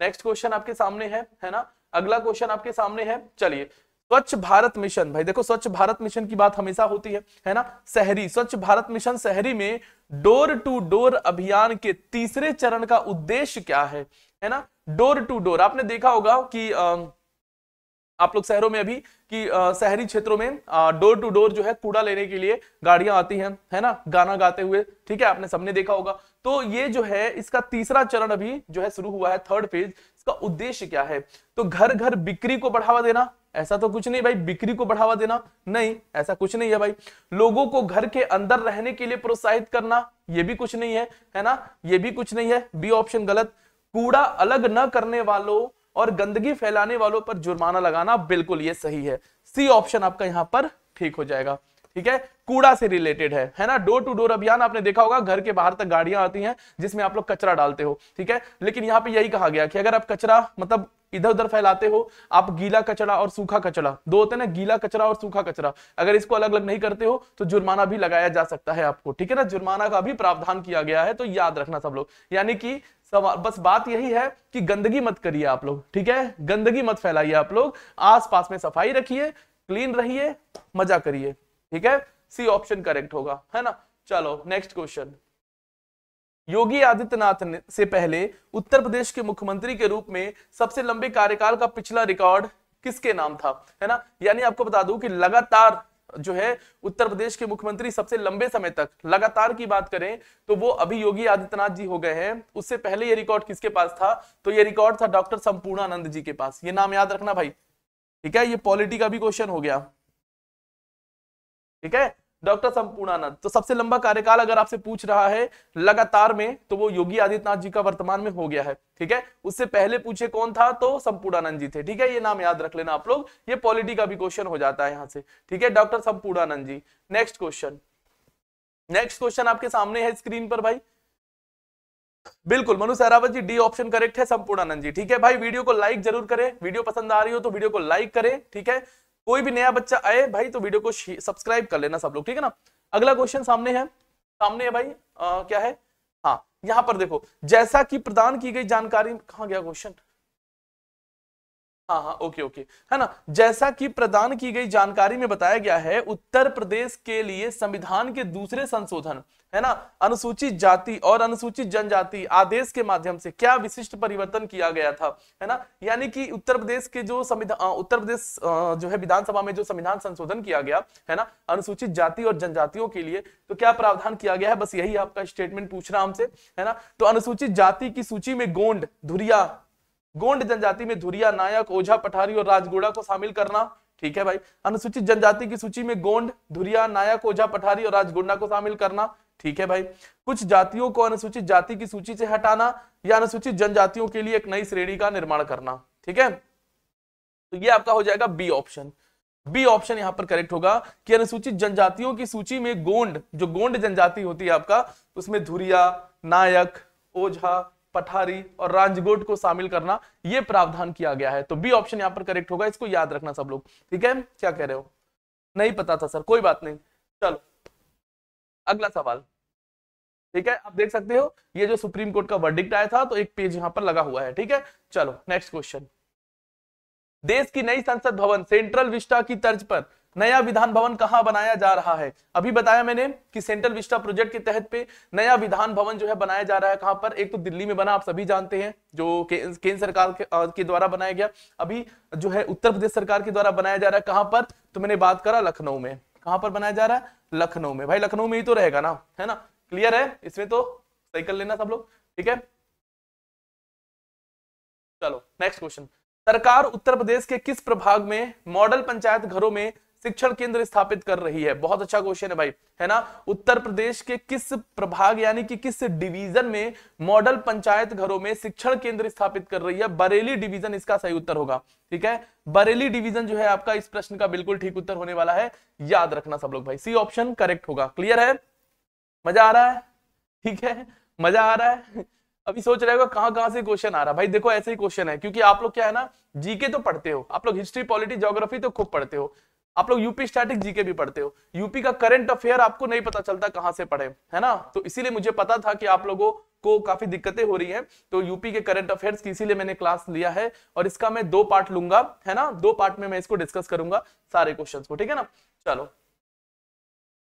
नेक्स्ट क्वेश्चन आपके सामने है है ना अगला क्वेश्चन आपके सामने है चलिए स्वच्छ भारत मिशन भाई देखो स्वच्छ भारत मिशन की बात हमेशा होती है है ना शहरी स्वच्छ भारत मिशन शहरी में डोर टू डोर अभियान के तीसरे चरण का उद्देश्य क्या है है ना डोर टू डोर आपने देखा होगा कि आ, आप लोग शहरों में अभी कि शहरी क्षेत्रों में डोर टू डोर जो है कूड़ा लेने के लिए गाड़ियां आती हैं है ना गाना गाते हुए ठीक है आपने सबने देखा होगा तो ये जो है इसका तीसरा चरण अभी जो है शुरू हुआ है थर्ड फेज का उद्देश्य क्या है तो घर घर बिक्री को बढ़ावा देना ऐसा तो कुछ नहीं भाई बिक्री को बढ़ावा देना नहीं ऐसा कुछ नहीं है भाई लोगों को घर के अंदर रहने के लिए प्रोत्साहित करना यह भी कुछ नहीं है है ना यह भी कुछ नहीं है बी ऑप्शन गलत कूड़ा अलग न करने वालों और गंदगी फैलाने वालों पर जुर्माना लगाना बिल्कुल ये सही है सी ऑप्शन आपका यहां पर ठीक हो जाएगा ठीक है कूड़ा से रिलेटेड है है ना डोर टू डोर अभियान आपने देखा होगा घर के बाहर तक गाड़ियां आती हैं जिसमें आप लोग कचरा डालते हो ठीक है लेकिन यहाँ पे यही कहा गया कि अगर आप कचरा मतलब इधर उधर फैलाते हो आप गीला कचरा और सूखा कचरा दो होते हैं ना गीला कचरा और सूखा कचरा अगर इसको अलग अलग नहीं करते हो तो जुर्माना भी लगाया जा सकता है आपको ठीक है ना जुर्माना का भी प्रावधान किया गया है तो याद रखना सब लोग यानी कि सवाल बस बात यही है कि गंदगी मत करिए आप लोग ठीक है गंदगी मत फैलाइए आप लोग आस में सफाई रखिए क्लीन रहिए मजा करिए ठीक है सी ऑप्शन करेक्ट होगा है ना चलो नेक्स्ट क्वेश्चन योगी आदित्यनाथ से पहले उत्तर प्रदेश के मुख्यमंत्री के रूप में सबसे लंबे कार्यकाल का पिछला रिकॉर्ड किसके नाम था है ना यानी आपको बता दूं कि लगातार जो है उत्तर प्रदेश के मुख्यमंत्री सबसे लंबे समय तक लगातार की बात करें तो वो अभी योगी आदित्यनाथ जी हो गए हैं उससे पहले ये रिकॉर्ड किसके पास था तो ये रिकॉर्ड था डॉक्टर संपूर्णानंद जी के पास ये नाम याद रखना भाई ठीक है ये पॉलिटी का भी क्वेश्चन हो गया ठीक है डॉक्टर संपूर्णानंद तो सबसे लंबा कार्यकाल अगर आपसे पूछ रहा है लगातार में तो वो योगी आदित्यनाथ जी का वर्तमान में हो गया है ठीक है उससे पहले पूछे कौन था तो संपूर्णानंद जी थे ठीक है ये नाम याद रख लेना आप लोग ये पॉलिटी का भी क्वेश्चन हो जाता है यहाँ से ठीक है doctor Sampurnanand ji next question next question आपके सामने है स्क्रीन पर भाई बिल्कुल Manu Sehrawat ji D option correct है संपूर्णानंद जी ठीक है भाई वीडियो को लाइक जरूर करें वीडियो पसंद आ रही हो तो वीडियो को लाइक करें ठीक है कोई भी नया बच्चा आए भाई तो वीडियो को सब्सक्राइब कर लेना सब लोग ठीक है ना अगला क्वेश्चन सामने है सामने है भाई आ, क्या है हाँ यहां पर देखो जैसा कि प्रदान की गई जानकारी कहा गया क्वेश्चन हाँ हाँ ओके ओके है ना जैसा कि प्रदान की गई जानकारी में बताया गया है उत्तर प्रदेश के लिए संविधान के दूसरे संशोधन है ना अनुसूचित जाति और अनुसूचित जनजाति आदेश के माध्यम से क्या विशिष्ट परिवर्तन किया गया था है ना यानी कि उत्तर प्रदेश के जो संविधान उत्तर प्रदेश जो है विधानसभा में जो संविधान संशोधन किया गया है ना अनुसूचित जाति और जनजातियों के लिए तो क्या प्रावधान किया गया है बस यही आपका स्टेटमेंट पूछ रहा हमसे है ना तो अनुसूचित जाति की सूची में गोंड धुरिया गोंड जनजाति में धुरिया नायक ओझा पठारी और राजगोड़ा को शामिल करना ठीक है भाई अनुसूचित जनजाति की सूची में गोंड धुरिया नायक ओझा पठारी और राजगुंडा को शामिल करना ठीक है भाई कुछ जातियों को अनुसूचित जाति की सूची से हटाना या अनुसूचित जनजातियों के लिए एक नई श्रेणी का निर्माण करना ठीक है तो ये आपका हो जाएगा बी ऑप्शन बी ऑप्शन यहां पर करेक्ट होगा कि अनुसूचित जनजातियों की सूची में गोंड जो गोंड जनजाति होती है आपका उसमें धुरिया नायक ओझा पठारी और राजगोट को शामिल करना यह प्रावधान किया गया है तो बी ऑप्शन यहां पर करेक्ट होगा इसको याद रखना सब लोग ठीक है क्या कह रहे हो नहीं पता था सर कोई बात नहीं चलो अगला सवाल ठीक है आप देख सकते हो ये जो सुप्रीम कोर्ट का वर्डिक्ट आया था तो एक पेज यहां पर लगा हुआ है ठीक है चलो नेक्स्ट क्वेश्चन देश की नई संसद भवन सेंट्रल विस्टा की तर्ज पर नया विधान भवन कहां बनाया जा रहा है अभी बताया मैंने कि सेंट्रल विस्टा प्रोजेक्ट के तहत पे नया विधान भवन जो है बनाया जा रहा है कहां पर एक तो दिल्ली में बना आप सभी जानते हैं जो केंद्र सरकार के, के द्वारा बनाया गया अभी जो है उत्तर प्रदेश सरकार के द्वारा बनाया जा रहा है कहां पर तो मैंने बात करा लखनऊ में कहां पर बनाया जा रहा है लखनऊ में भाई लखनऊ में ही तो रहेगा ना है ना क्लियर है इसमें तो साइकिल लेना सब लोग ठीक है चलो नेक्स्ट क्वेश्चन सरकार उत्तर प्रदेश के किस प्रभाग में मॉडल पंचायत घरों में शिक्षण केंद्र स्थापित कर रही है बहुत अच्छा क्वेश्चन है भाई है ना उत्तर प्रदेश के किस प्रभाग यानी कि किस डिवीजन में मॉडल पंचायत घरों में शिक्षण केंद्र स्थापित कर रही है बरेली डिवीजन इसका सही उत्तर होगा ठीक है बरेली डिवीजन जो है आपका इस प्रश्न का बिल्कुल ठीक उत्तर होने वाला है याद रखना सब लोग भाई सी ऑप्शन करेक्ट होगा क्लियर है मजा आ रहा है ठीक है मजा आ रहा है अभी सोच रहे होगा कहां कहां से क्वेश्चन आ रहा भाई देखो ऐसे ही क्वेश्चन है क्योंकि आप लोग क्या है ना जीके तो पढ़ते हो आप लोग हिस्ट्री पॉलिटी ज्योग्राफी तो खूब पढ़ते हो आप लोग यूपी स्टैटिक जीके भी पढ़ते हो यूपी का करंट अफेयर आपको नहीं पता चलता कहां से पढ़े है ना तो इसीलिए मुझे पता था कि आप लोगों को काफी दिक्कतें हो रही हैं तो यूपी के करंट अफेयर्स की इसीलिए मैंने क्लास लिया है और इसका मैं दो पार्ट लूंगा है ना दो पार्ट में मैं इसको डिस्कस करूंगा सारे क्वेश्चन को ठीक है ना चलो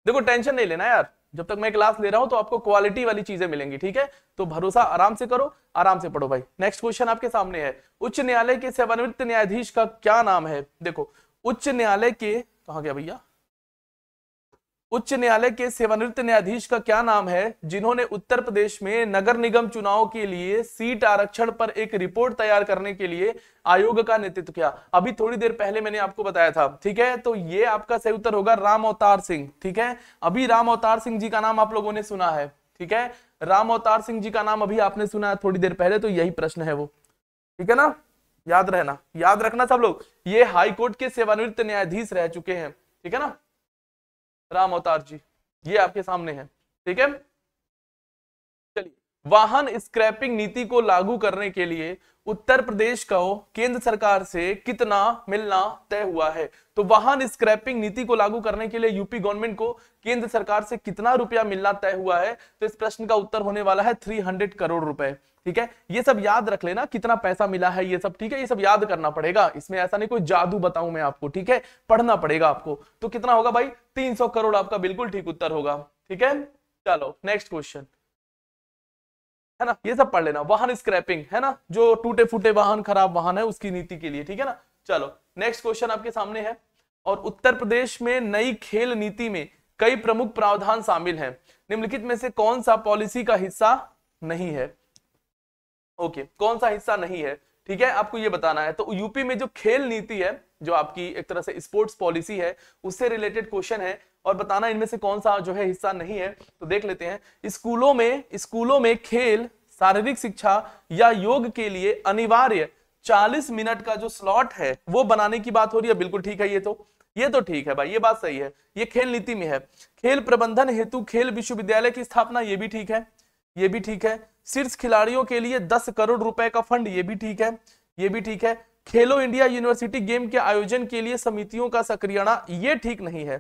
देखो टेंशन नहीं लेना यार जब तक मैं क्लास ले रहा हूं तो आपको क्वालिटी वाली चीजें मिलेंगी ठीक है तो भरोसा आराम से करो आराम से पढ़ो भाई नेक्स्ट क्वेश्चन आपके सामने है उच्च न्यायालय के सेवानिवृत्त न्यायाधीश का क्या नाम है देखो उच्च न्यायालय के कहा गया भैया उच्च न्यायालय के सेवानिवृत्त न्यायाधीश का क्या नाम है जिन्होंने उत्तर प्रदेश में नगर निगम चुनाव के लिए सीट आरक्षण पर एक रिपोर्ट तैयार करने के लिए आयोग का नेतृत्व किया अभी थोड़ी देर पहले मैंने आपको बताया था ठीक है तो ये आपका सही उत्तर होगा राम अवतार सिंह ठीक है अभी राम अवतार सिंह जी का नाम आप लोगों ने सुना है ठीक है राम अवतार सिंह जी का नाम अभी आपने सुना है थोड़ी देर पहले तो यही प्रश्न है वो ठीक है ना याद रहना याद रखना सब लोग ये हाई कोर्ट के सेवानिवृत्त न्यायाधीश रह चुके हैं ठीक है ना राम अवतार जी ये आपके सामने है ठीक है चलिए वाहन स्क्रैपिंग नीति को लागू करने के लिए उत्तर प्रदेश को केंद्र सरकार से कितना मिलना तय हुआ है तो वाहन स्क्रैपिंग नीति को लागू करने के लिए यूपी गवर्नमेंट को केंद्र सरकार से कितना रुपया मिलना तय हुआ है तो इस प्रश्न का उत्तर होने वाला है 300 करोड़ रुपए ठीक है ये सब याद रख लेना कितना पैसा मिला है ये सब ठीक है ये सब याद करना पड़ेगा इसमें ऐसा नहीं कोई जादू बताऊं मैं आपको ठीक है पढ़ना पड़ेगा आपको तो कितना होगा भाई सौ करोड़ आपका बिल्कुल ठीक उत्तर होगा ठीक है चलो नेक्स्ट क्वेश्चन है ना ये सब पढ़ लेना वाहन स्क्रैपिंग है ना जो टूटे फूटे वाहन खराब वाहन है उसकी नीति के लिए ठीक है ना चलो नेक्स्ट क्वेश्चन आपके सामने है और उत्तर प्रदेश में नई खेल नीति में कई प्रमुख प्रावधान शामिल हैं निम्नलिखित में से कौन सा पॉलिसी का हिस्सा नहीं है ओके कौन सा हिस्सा नहीं है ठीक है आपको ये बताना है तो यूपी में जो खेल नीति है जो आपकी एक तरह से स्पोर्ट्स पॉलिसी है उससे रिलेटेड क्वेश्चन है और बताना इनमें से कौन सा जो है हिस्सा नहीं है तो देख लेते हैं स्कूलों में स्कूलों में खेल शारीरिक शिक्षा या योग के लिए अनिवार्य 40 मिनट का जो स्लॉट है वो बनाने की बात हो रही है बिल्कुल ठीक है ये तो ये तो ठीक है भाई ये बात सही है ये खेल नीति में है खेल प्रबंधन हेतु खेल विश्वविद्यालय की स्थापना ये भी ठीक है ये भी ठीक है शीर्ष खिलाड़ियों के लिए दस करोड़ रुपए का फंड ये भी ठीक है ये भी ठीक है खेलो इंडिया यूनिवर्सिटी गेम के आयोजन के लिए समितियों का सक्रियणा ये ठीक नहीं है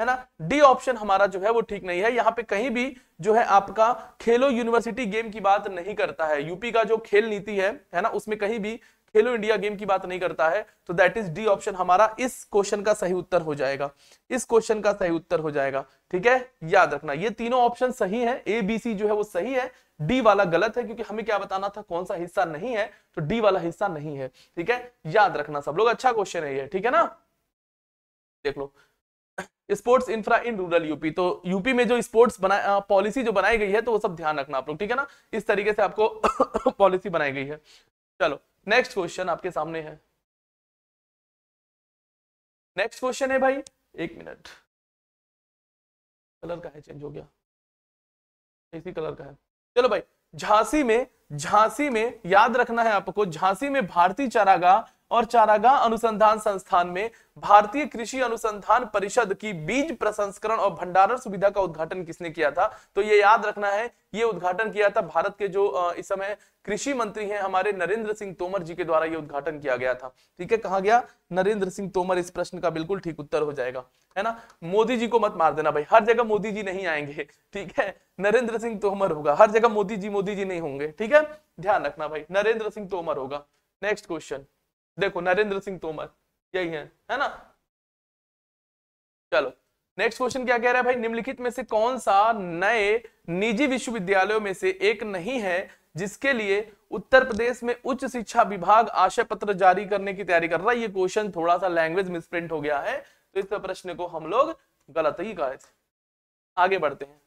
है ना डी ऑप्शन हमारा जो है वो ठीक नहीं है यहाँ पे कहीं भी जो है आपका खेलो यूनिवर्सिटी गेम की बात नहीं करता है यूपी का जो खेल नीति है है ना उसमें कहीं भी खेलो इंडिया गेम की बात नहीं करता है तो दैट इज डी ऑप्शन हमारा इस क्वेश्चन का सही उत्तर हो जाएगा इस क्वेश्चन का सही उत्तर हो जाएगा ठीक है याद रखना ये तीनों ऑप्शन सही है ए बी सी जो है वो सही है डी वाला गलत है क्योंकि हमें क्या बताना था कौन सा हिस्सा नहीं है तो डी वाला हिस्सा नहीं है ठीक है याद रखना सब लोग अच्छा क्वेश्चन है ये ठीक है ना देख लो sports infra in rural UP तो यूपी में जो स्पोर्ट्स बना पॉलिसी जो बनाई गई है तो वो सब ध्यान रखना आप लोग ठीक है ना इस तरीके से आपको पॉलिसी बनाई गई है चलो नेक्स्ट क्वेश्चन आपके सामने है नेक्स्ट क्वेश्चन है भाई एक मिनट कलर का है चेंज हो गया इसी कलर का है चलो भाई झांसी में झांसी में याद रखना है आपको झांसी में भारतीय चरागाह और चारागा अनुसंधान संस्थान में भारतीय कृषि अनुसंधान परिषद की बीज प्रसंस्करण और भंडारण सुविधा का उद्घाटन किसने किया था तो ये याद रखना है ये उद्घाटन किया था भारत के जो इस समय कृषि मंत्री हैं हमारे नरेंद्र सिंह तोमर जी के द्वारा ये उद्घाटन किया गया था ठीक है कहा गया नरेंद्र सिंह तोमर इस प्रश्न का बिल्कुल ठीक उत्तर हो जाएगा है ना मोदी जी को मत मार देना भाई हर जगह मोदी जी नहीं आएंगे ठीक है नरेंद्र सिंह तोमर होगा हर जगह मोदी जी मोदी जी नहीं होंगे ठीक है ध्यान रखना भाई नरेंद्र सिंह तोमर होगा नेक्स्ट क्वेश्चन देखो नरेंद्र सिंह तोमर यही है है ना चलो नेक्स्ट क्वेश्चन क्या कह रहा है भाई निम्नलिखित में से कौन सा नए निजी विश्वविद्यालयों में से एक नहीं है जिसके लिए उत्तर प्रदेश में उच्च शिक्षा विभाग आशय पत्र जारी करने की तैयारी कर रहा है ये क्वेश्चन थोड़ा सा लैंग्वेज मिसप्रिंट हो गया है तो इस प्रश्न को हम लोग गलत ही कहे थे आगे बढ़ते हैं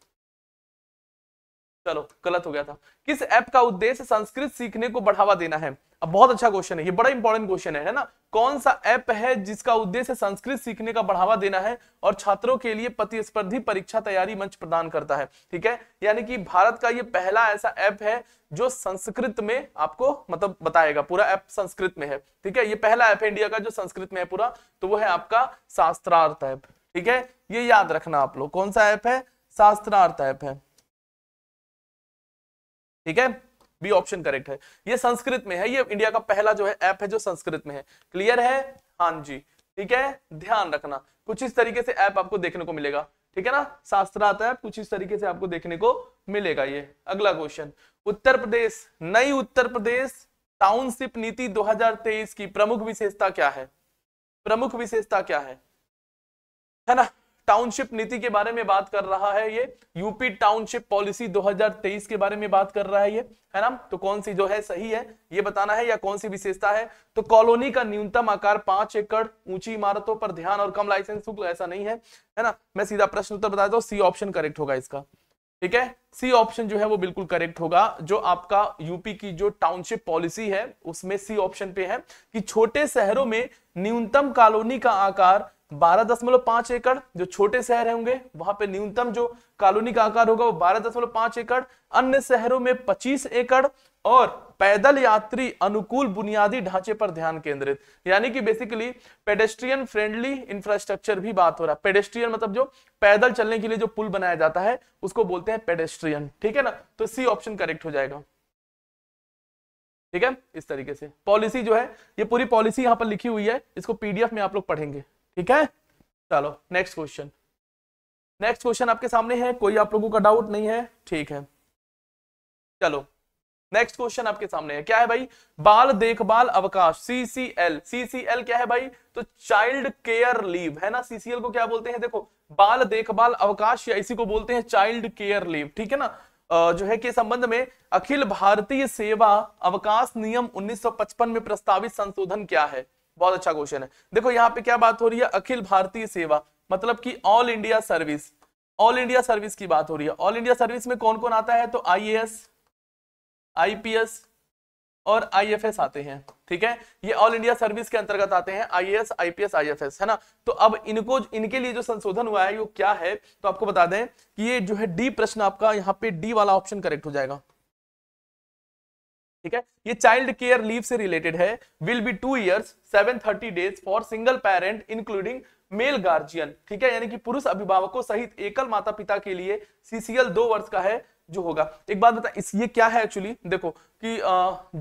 चलो गलत हो गया था किस ऐप का उद्देश्य संस्कृत सीखने को बढ़ावा देना है अब बहुत अच्छा क्वेश्चन है ये बड़ा इंपॉर्टेंट क्वेश्चन है, है ना कौन सा ऐप है जिसका उद्देश्य संस्कृत सीखने का बढ़ावा देना है और छात्रों के लिए प्रतिस्पर्धी परीक्षा तैयारी मंच प्रदान करता है ठीक है यानी कि भारत का ये पहला ऐसा ऐप है जो संस्कृत में आपको मतलब बताएगा पूरा ऐप संस्कृत में है ठीक है ये पहला ऐप है इंडिया का जो संस्कृत में है पूरा तो वो है आपका शास्त्रार्थ ऐप ठीक है ये याद रखना आप लोग कौन सा ऐप है शास्त्रार्थ ऐप है ठीक है बी ऑप्शन करेक्ट है ये संस्कृत में है ये इंडिया का पहला जो है ऐप है जो संस्कृत में है क्लियर है हाँ जी ठीक है ध्यान रखना कुछ इस तरीके से ऐप आपको देखने को मिलेगा ठीक है ना शास्त्र आता है कुछ इस तरीके से आपको देखने को मिलेगा ये अगला क्वेश्चन उत्तर प्रदेश नई उत्तर प्रदेश टाउनशिप नीति 2023 की प्रमुख विशेषता क्या है प्रमुख विशेषता क्या है है ना टाउनशिप नीति के बारे में बात कर रहा है ये यूपी टाउनशिप पॉलिसी 2023 के बारे में बात कर रहा है ये है ना तो कौन सी जो है सही है ये बताना है या कौन सी विशेषता है तो कॉलोनी का न्यूनतम आकार पांच एकड़ ऊंची इमारतों पर ध्यान और कम लाइसेंस शुक्ल तो ऐसा नहीं है है ना मैं सीधा प्रश्न उत्तर बता दो सी ऑप्शन करेक्ट होगा इसका ठीक है सी ऑप्शन जो है वो बिल्कुल करेक्ट होगा जो आपका यूपी की जो टाउनशिप पॉलिसी है उसमें सी ऑप्शन पे है कि छोटे शहरों में न्यूनतम कॉलोनी का आकार बारह दशमलव पांच एकड़ जो छोटे शहर होंगे वहां पे न्यूनतम जो कॉलोनी का आकार होगा वो बारह दशमलव पांच एकड़ अन्य शहरों में पच्चीस एकड़ और पैदल यात्री अनुकूल बुनियादी ढांचे पर ध्यान केंद्रित यानी कि बेसिकली पेडेस्ट्रियन फ्रेंडली इंफ्रास्ट्रक्चर भी बात हो रहा है पेडेस्ट्रियन मतलब जो पैदल चलने के लिए जो पुल बनाया जाता है उसको बोलते हैं पेडेस्ट्रियन ठीक है ना तो सी ऑप्शन करेक्ट हो जाएगा ठीक है इस तरीके से पॉलिसी जो है ये पूरी पॉलिसी यहां पर लिखी हुई है इसको पीडीएफ में आप लोग पढ़ेंगे ठीक है चलो नेक्स्ट क्वेश्चन नेक्स्ट क्वेश्चन आपके सामने है कोई आप लोगों का डाउट नहीं है ठीक है चलो नेक्स्ट क्वेश्चन आपके सामने है क्या है भाई बाल देखभाल अवकाश सीसीएल सीसीएल क्या है भाई तो चाइल्ड केयर लीव है ना सीसीएल को क्या बोलते हैं देखो बाल देखभाल अवकाश या इसी को बोलते हैं चाइल्ड केयर लीव ठीक है ना जो है के संबंध में अखिल भारतीय सेवा अवकाश नियम 1955 में प्रस्तावित संशोधन क्या है बहुत अच्छा क्वेश्चन है देखो यहाँ पे क्या बात हो रही है अखिल भारतीय सेवा मतलब कि all India service all India service की बात हो रही है ऑल इंडिया सर्विस में कौन कौन आता है तो आईएएस आईपीएस और आईएफएस आते हैं ठीक है ये ऑल इंडिया सर्विस के अंतर्गत आते हैं आईएएस आईपीएस आईएफएस है ना तो अब इनको इनके लिए जो संशोधन हुआ है वो क्या है तो आपको बता दें कि ये जो है डी प्रश्न आपका यहाँ पे डी वाला ऑप्शन करेक्ट हो जाएगा ठीक है ये चाइल्ड केयर लीव से रिलेटेड है will be two years seven thirty days for single parent including male guardian ठीक है यानी कि पुरुष अभिभावकों सहित एकल माता पिता के लिए सीसीएल दो वर्ष का है जो होगा एक बात बता इस ये क्या है एक्चुअली देखो कि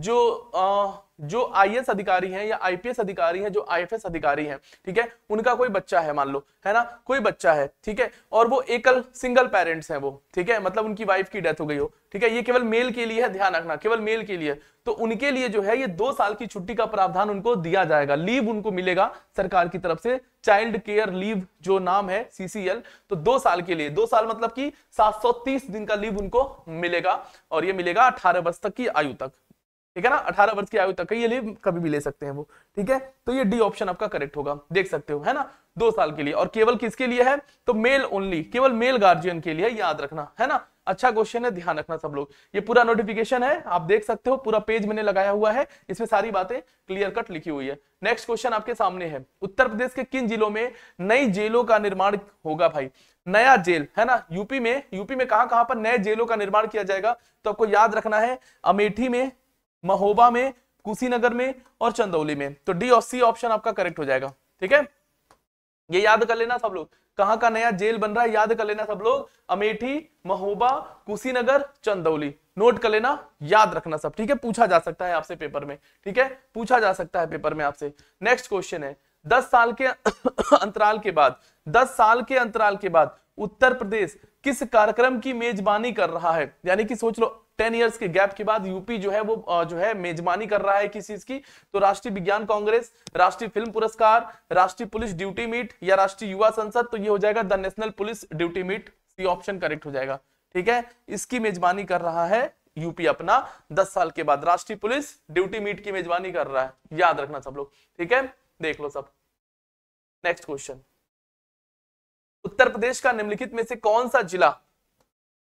जो जो आईएएस अधिकारी हैं या आईपीएस अधिकारी हैं जो आईएफएस अधिकारी हैं ठीक है उनका कोई बच्चा है मान लो है ना कोई बच्चा है ठीक है और वो एकल सिंगल पेरेंट्स हैं वो ठीक है मतलब उनकी वाइफ की डेथ हो गई हो ठीक है ये केवल मेल के लिए है ध्यान रखना केवल मेल के लिए तो उनके लिए जो है ये दो साल की छुट्टी का प्रावधान उनको दिया जाएगा लीव उनको मिलेगा सरकार की तरफ से चाइल्ड केयर लीव जो नाम है सीसीएल तो दो साल के लिए दो साल मतलब कि तीस दिन का लीव उनको मिलेगा और ये मिलेगा अठारह वर्ष तक की आयु आयु तक ठीक है ना अठारह वर्ष की आयु तक ये लिए कभी भी ले सकते हैं वो ठीक है तो ये डी ऑप्शन आपका करेक्ट होगा देख सकते हो है ना दो साल के लिए और केवल किसके लिए है तो मेल ओनली केवल मेल गार्जियन के लिए याद रखना है ना अच्छा क्वेश्चन है ध्यान रखना सब लोग ये पूरा नोटिफिकेशन है आप देख सकते हो पूरा पेज मैंने लगाया हुआ है इसमें सारी बातें क्लियर कट लिखी हुई है नेक्स्ट क्वेश्चन आपके सामने है उत्तर प्रदेश के किन जिलों में नई जेलों का निर्माण होगा भाई नया जेल है ना यूपी में यूपी में कहां कहां पर नए जेलों का निर्माण किया जाएगा तो आपको याद रखना है अमेठी में महोबा में कुशीनगर में और चंदौली में तो डी और सी ऑप्शन आपका करेक्ट हो जाएगा ठीक है ये याद कर लेना सब लोग कहां का नया जेल बन रहा है याद कर लेना सब लोग अमेठी महोबा कुशीनगर चंदौली नोट कर लेना याद रखना सब ठीक है पूछा जा सकता है आपसे पेपर में ठीक है पूछा जा सकता है पेपर में आपसे नेक्स्ट क्वेश्चन है दस साल के अंतराल के बाद दस साल के अंतराल के बाद उत्तर प्रदेश किस कार्यक्रम की मेजबानी कर रहा है यानी कि सोच लो टेन ईयर्स के गैप के बाद यूपी जो है वो जो है मेजबानी कर रहा है किस चीज की तो राष्ट्रीय विज्ञान कांग्रेस राष्ट्रीय फिल्म पुरस्कार राष्ट्रीय पुलिस ड्यूटी मीट या राष्ट्रीय युवा संसद तो ये हो जाएगा the national police duty meet C option correct हो जाएगा ठीक है इसकी मेजबानी कर रहा है यूपी अपना दस साल के बाद राष्ट्रीय पुलिस ड्यूटी मीट की मेजबानी कर रहा है याद रखना सब लोग ठीक है देख लो सब नेक्स्ट क्वेश्चन उत्तर प्रदेश का निम्नलिखित में से कौन सा जिला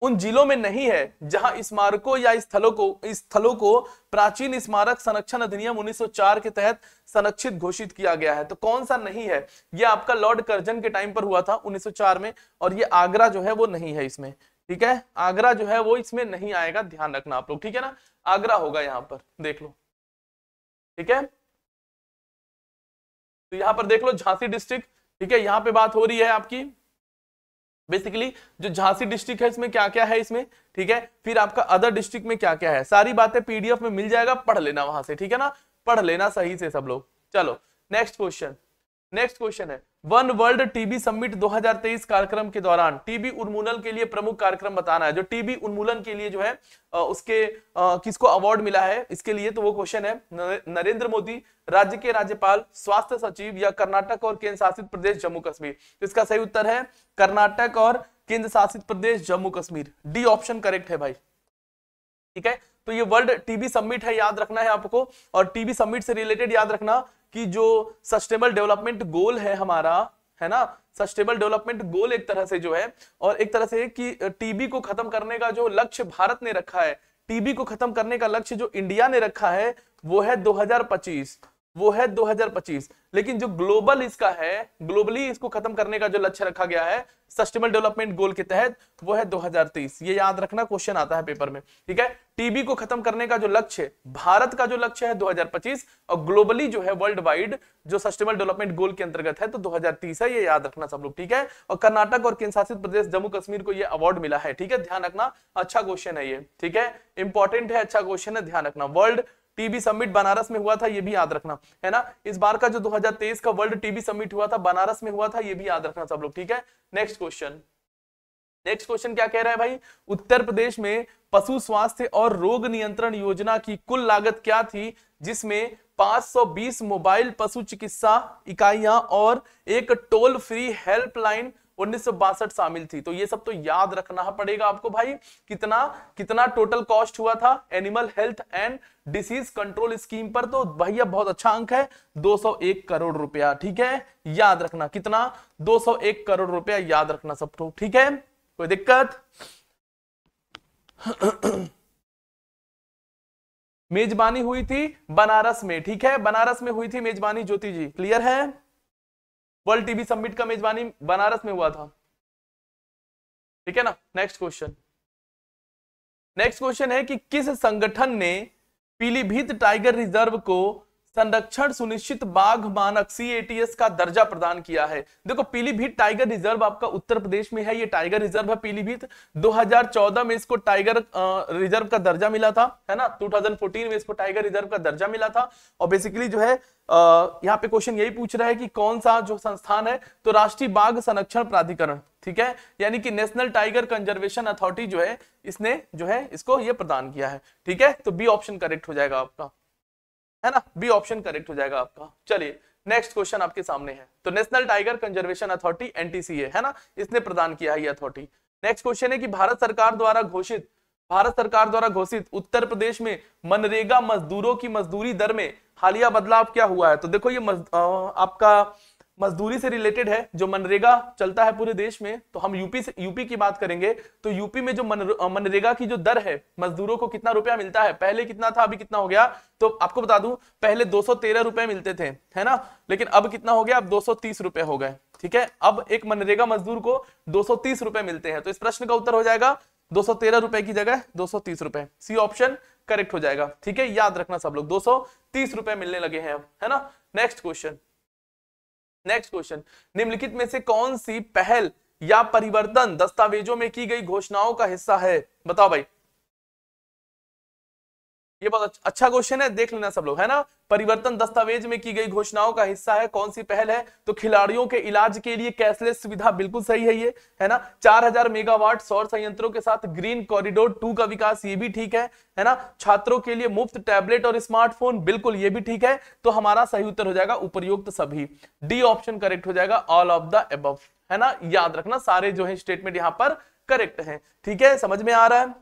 उन जिलों में नहीं है जहां स्मारकों या स्थलों को स्थलों को प्राचीन स्मारक संरक्षण अधिनियम 1904 के तहत संरक्षित घोषित किया गया है तो कौन सा नहीं है यह आपका लॉर्ड कर्जन के टाइम पर हुआ था 1904 में और ये आगरा जो है वो नहीं है इसमें ठीक है आगरा जो है वो इसमें नहीं आएगा ध्यान रखना आप लोग ठीक है ना आगरा होगा यहां पर देख लो ठीक है तो यहां पर देख लो झांसी डिस्ट्रिक्ट ठीक है यहां पर बात हो रही है आपकी बेसिकली जो झांसी डिस्ट्रिक्ट है इसमें क्या क्या है इसमें ठीक है फिर आपका अदर डिस्ट्रिक्ट में क्या क्या है सारी बातें पीडीएफ में मिल जाएगा पढ़ लेना वहां से ठीक है ना पढ़ लेना सही से सब लोग चलो नेक्स्ट क्वेश्चन नेक्स्ट क्वेश्चन है वन वर्ल्ड टीबी समिट 2023 कार्यक्रम के दौरान टीबी उन्मूलन के लिए प्रमुख कार्यक्रम बताना है जो टीबी उन्मूलन के लिए जो है उसके किसको अवार्ड मिला है इसके लिए तो वो क्वेश्चन है नरेंद्र मोदी राज्य के राज्यपाल स्वास्थ्य सचिव या कर्नाटक और केंद्र शासित प्रदेश जम्मू कश्मीर तो इसका सही उत्तर है कर्नाटक और केंद्र शासित प्रदेश Jammu Kashmir D option correct है भाई ठीक है तो ये वर्ल्ड टीबी समिट है याद रखना है आपको और टीबी समिट से रिलेटेड याद रखना कि जो सस्टेनेबल डेवलपमेंट गोल है हमारा है ना सस्टेनेबल डेवलपमेंट गोल एक तरह से जो है और एक तरह से कि टीबी को खत्म करने का जो लक्ष्य भारत ने रखा है टीबी को खत्म करने का लक्ष्य जो इंडिया ने रखा है वो है 2025 वो है 2025 लेकिन जो ग्लोबल इसका है ग्लोबली इसको खत्म करने का जो लक्ष्य रखा गया है सस्टेनेबल डेवलपमेंट गोल के तहत वो है 2030 ये याद रखना क्वेश्चन आता है पेपर में ठीक है टीबी को खत्म करने का जो लक्ष्य भारत का जो लक्ष्य है 2025 और ग्लोबली जो है वर्ल्ड वाइड जो सस्टेनेबल डेवलपमेंट गोल के अंतर्गत है तो दो है ये याद रखना सब लोग ठीक है और कर्नाटक और केंद्रशासित प्रदेश जम्मू कश्मीर को यह अवार्ड मिला है ठीक है ध्यान रखना अच्छा क्वेश्चन है ये ठीक है इंपॉर्टेंट है अच्छा क्वेश्चन है ध्यान रखना वर्ल्ड टीबी समिट बनारस में हुआ था ये भी याद रखना है ना इस बार का जो 2023 का वर्ल्ड टीबी समिट हुआ था बनारस में हुआ था ये भी याद रखना सब लोग ठीक है नेक्स्ट क्वेश्चन नेक्स्ट क्वेश्चन क्या कह रहा है भाई उत्तर प्रदेश में पशु स्वास्थ्य और रोग नियंत्रण योजना की कुल लागत क्या थी जिसमें 520 मोबाइल पशु चिकित्सा इकाइयां और एक टोल फ्री हेल्पलाइन उन्नीस शामिल थी तो ये सब तो याद रखना पड़ेगा आपको भाई कितना कितना टोटल कॉस्ट हुआ था animal health and disease control scheme पर तो भैया बहुत अच्छा अंक है 201 करोड़ रुपया ठीक है याद रखना कितना 201 करोड़ रुपया याद रखना सब तो ठीक है कोई दिक्कत मेजबानी हुई थी बनारस में ठीक है बनारस में हुई थी मेजबानी ज्योति जी क्लियर है वर्ल्ड टीवी समिट का मेजबानी बनारस में हुआ था ठीक है ना नेक्स्ट क्वेश्चन नेक्स्ट क्वेश्चन है कि किस संगठन ने पीलीभीत टाइगर रिजर्व को संरक्षण सुनिश्चित बाघ मानक सी का दर्जा प्रदान किया है देखो पीलीभीत टाइगर रिजर्व आपका उत्तर प्रदेश में है ये टाइगर रिजर्व है पीलीभीत 2014 में इसको टाइगर रिजर्व का दर्जा मिला था है ना 2014 में इसको टाइगर रिजर्व का दर्जा मिला था और बेसिकली जो है यहाँ पे क्वेश्चन यही पूछ रहा है कि कौन सा जो संस्थान है तो राष्ट्रीय बाघ संरक्षण प्राधिकरण ठीक है यानी कि नेशनल टाइगर कंजर्वेशन अथॉरिटी जो है इसने जो है इसको ये प्रदान किया है ठीक है तो बी ऑप्शन करेक्ट हो जाएगा आपका है ना बी ऑप्शन करेक्ट हो जाएगा आपका चलिए नेक्स्ट क्वेश्चन आपके सामने है तो national tiger conservation authority NTCA है ना इसने प्रदान किया है ये अथॉरिटी नेक्स्ट क्वेश्चन है कि भारत सरकार द्वारा घोषित भारत सरकार द्वारा घोषित उत्तर प्रदेश में मनरेगा मजदूरों की मजदूरी दर में हालिया बदलाव क्या हुआ है तो देखो ये मज, आ, आपका मजदूरी से रिलेटेड है जो मनरेगा चलता है पूरे देश में तो हम यूपी से यूपी की बात करेंगे तो यूपी में जो मन, मनरेगा की जो दर है मजदूरों को कितना रुपया मिलता है पहले कितना था अभी कितना हो गया तो आपको बता दूं पहले दो रुपए मिलते थे है ना लेकिन अब कितना हो गया अब दो रुपए हो गए ठीक है अब एक मनरेगा मजदूर को दो रुपए मिलते हैं तो इस प्रश्न का उत्तर हो जाएगा दो रुपए की जगह दो रुपए सी ऑप्शन करेक्ट हो जाएगा ठीक है याद रखना सब लोग दो रुपए मिलने लगे हैं अब है ना नेक्स्ट क्वेश्चन नेक्स्ट क्वेश्चन निम्नलिखित में से कौन सी पहल या परिवर्तन दस्तावेजों में की गई घोषणाओं का हिस्सा है बताओ भाई ये बहुत अच्छा क्वेश्चन है देख लेना सब लोग है ना परिवर्तन दस्तावेज में की गई घोषणाओं का हिस्सा है कौन सी पहल है तो खिलाड़ियों के इलाज के लिए कैशलेस सुविधा बिल्कुल सही है ये है ना 4000 मेगावाट सौर संयंत्रों के साथ ग्रीन कॉरिडोर टू का विकास ये भी ठीक है है ना छात्रों के लिए मुफ्त टैबलेट और स्मार्टफोन बिल्कुल ये भी ठीक है तो हमारा सही उत्तर हो जाएगा उपयुक्त सभी डी ऑप्शन करेक्ट हो जाएगा ऑल ऑफ द एब है ना याद रखना सारे जो है स्टेटमेंट यहाँ पर करेक्ट है ठीक है समझ में आ रहा है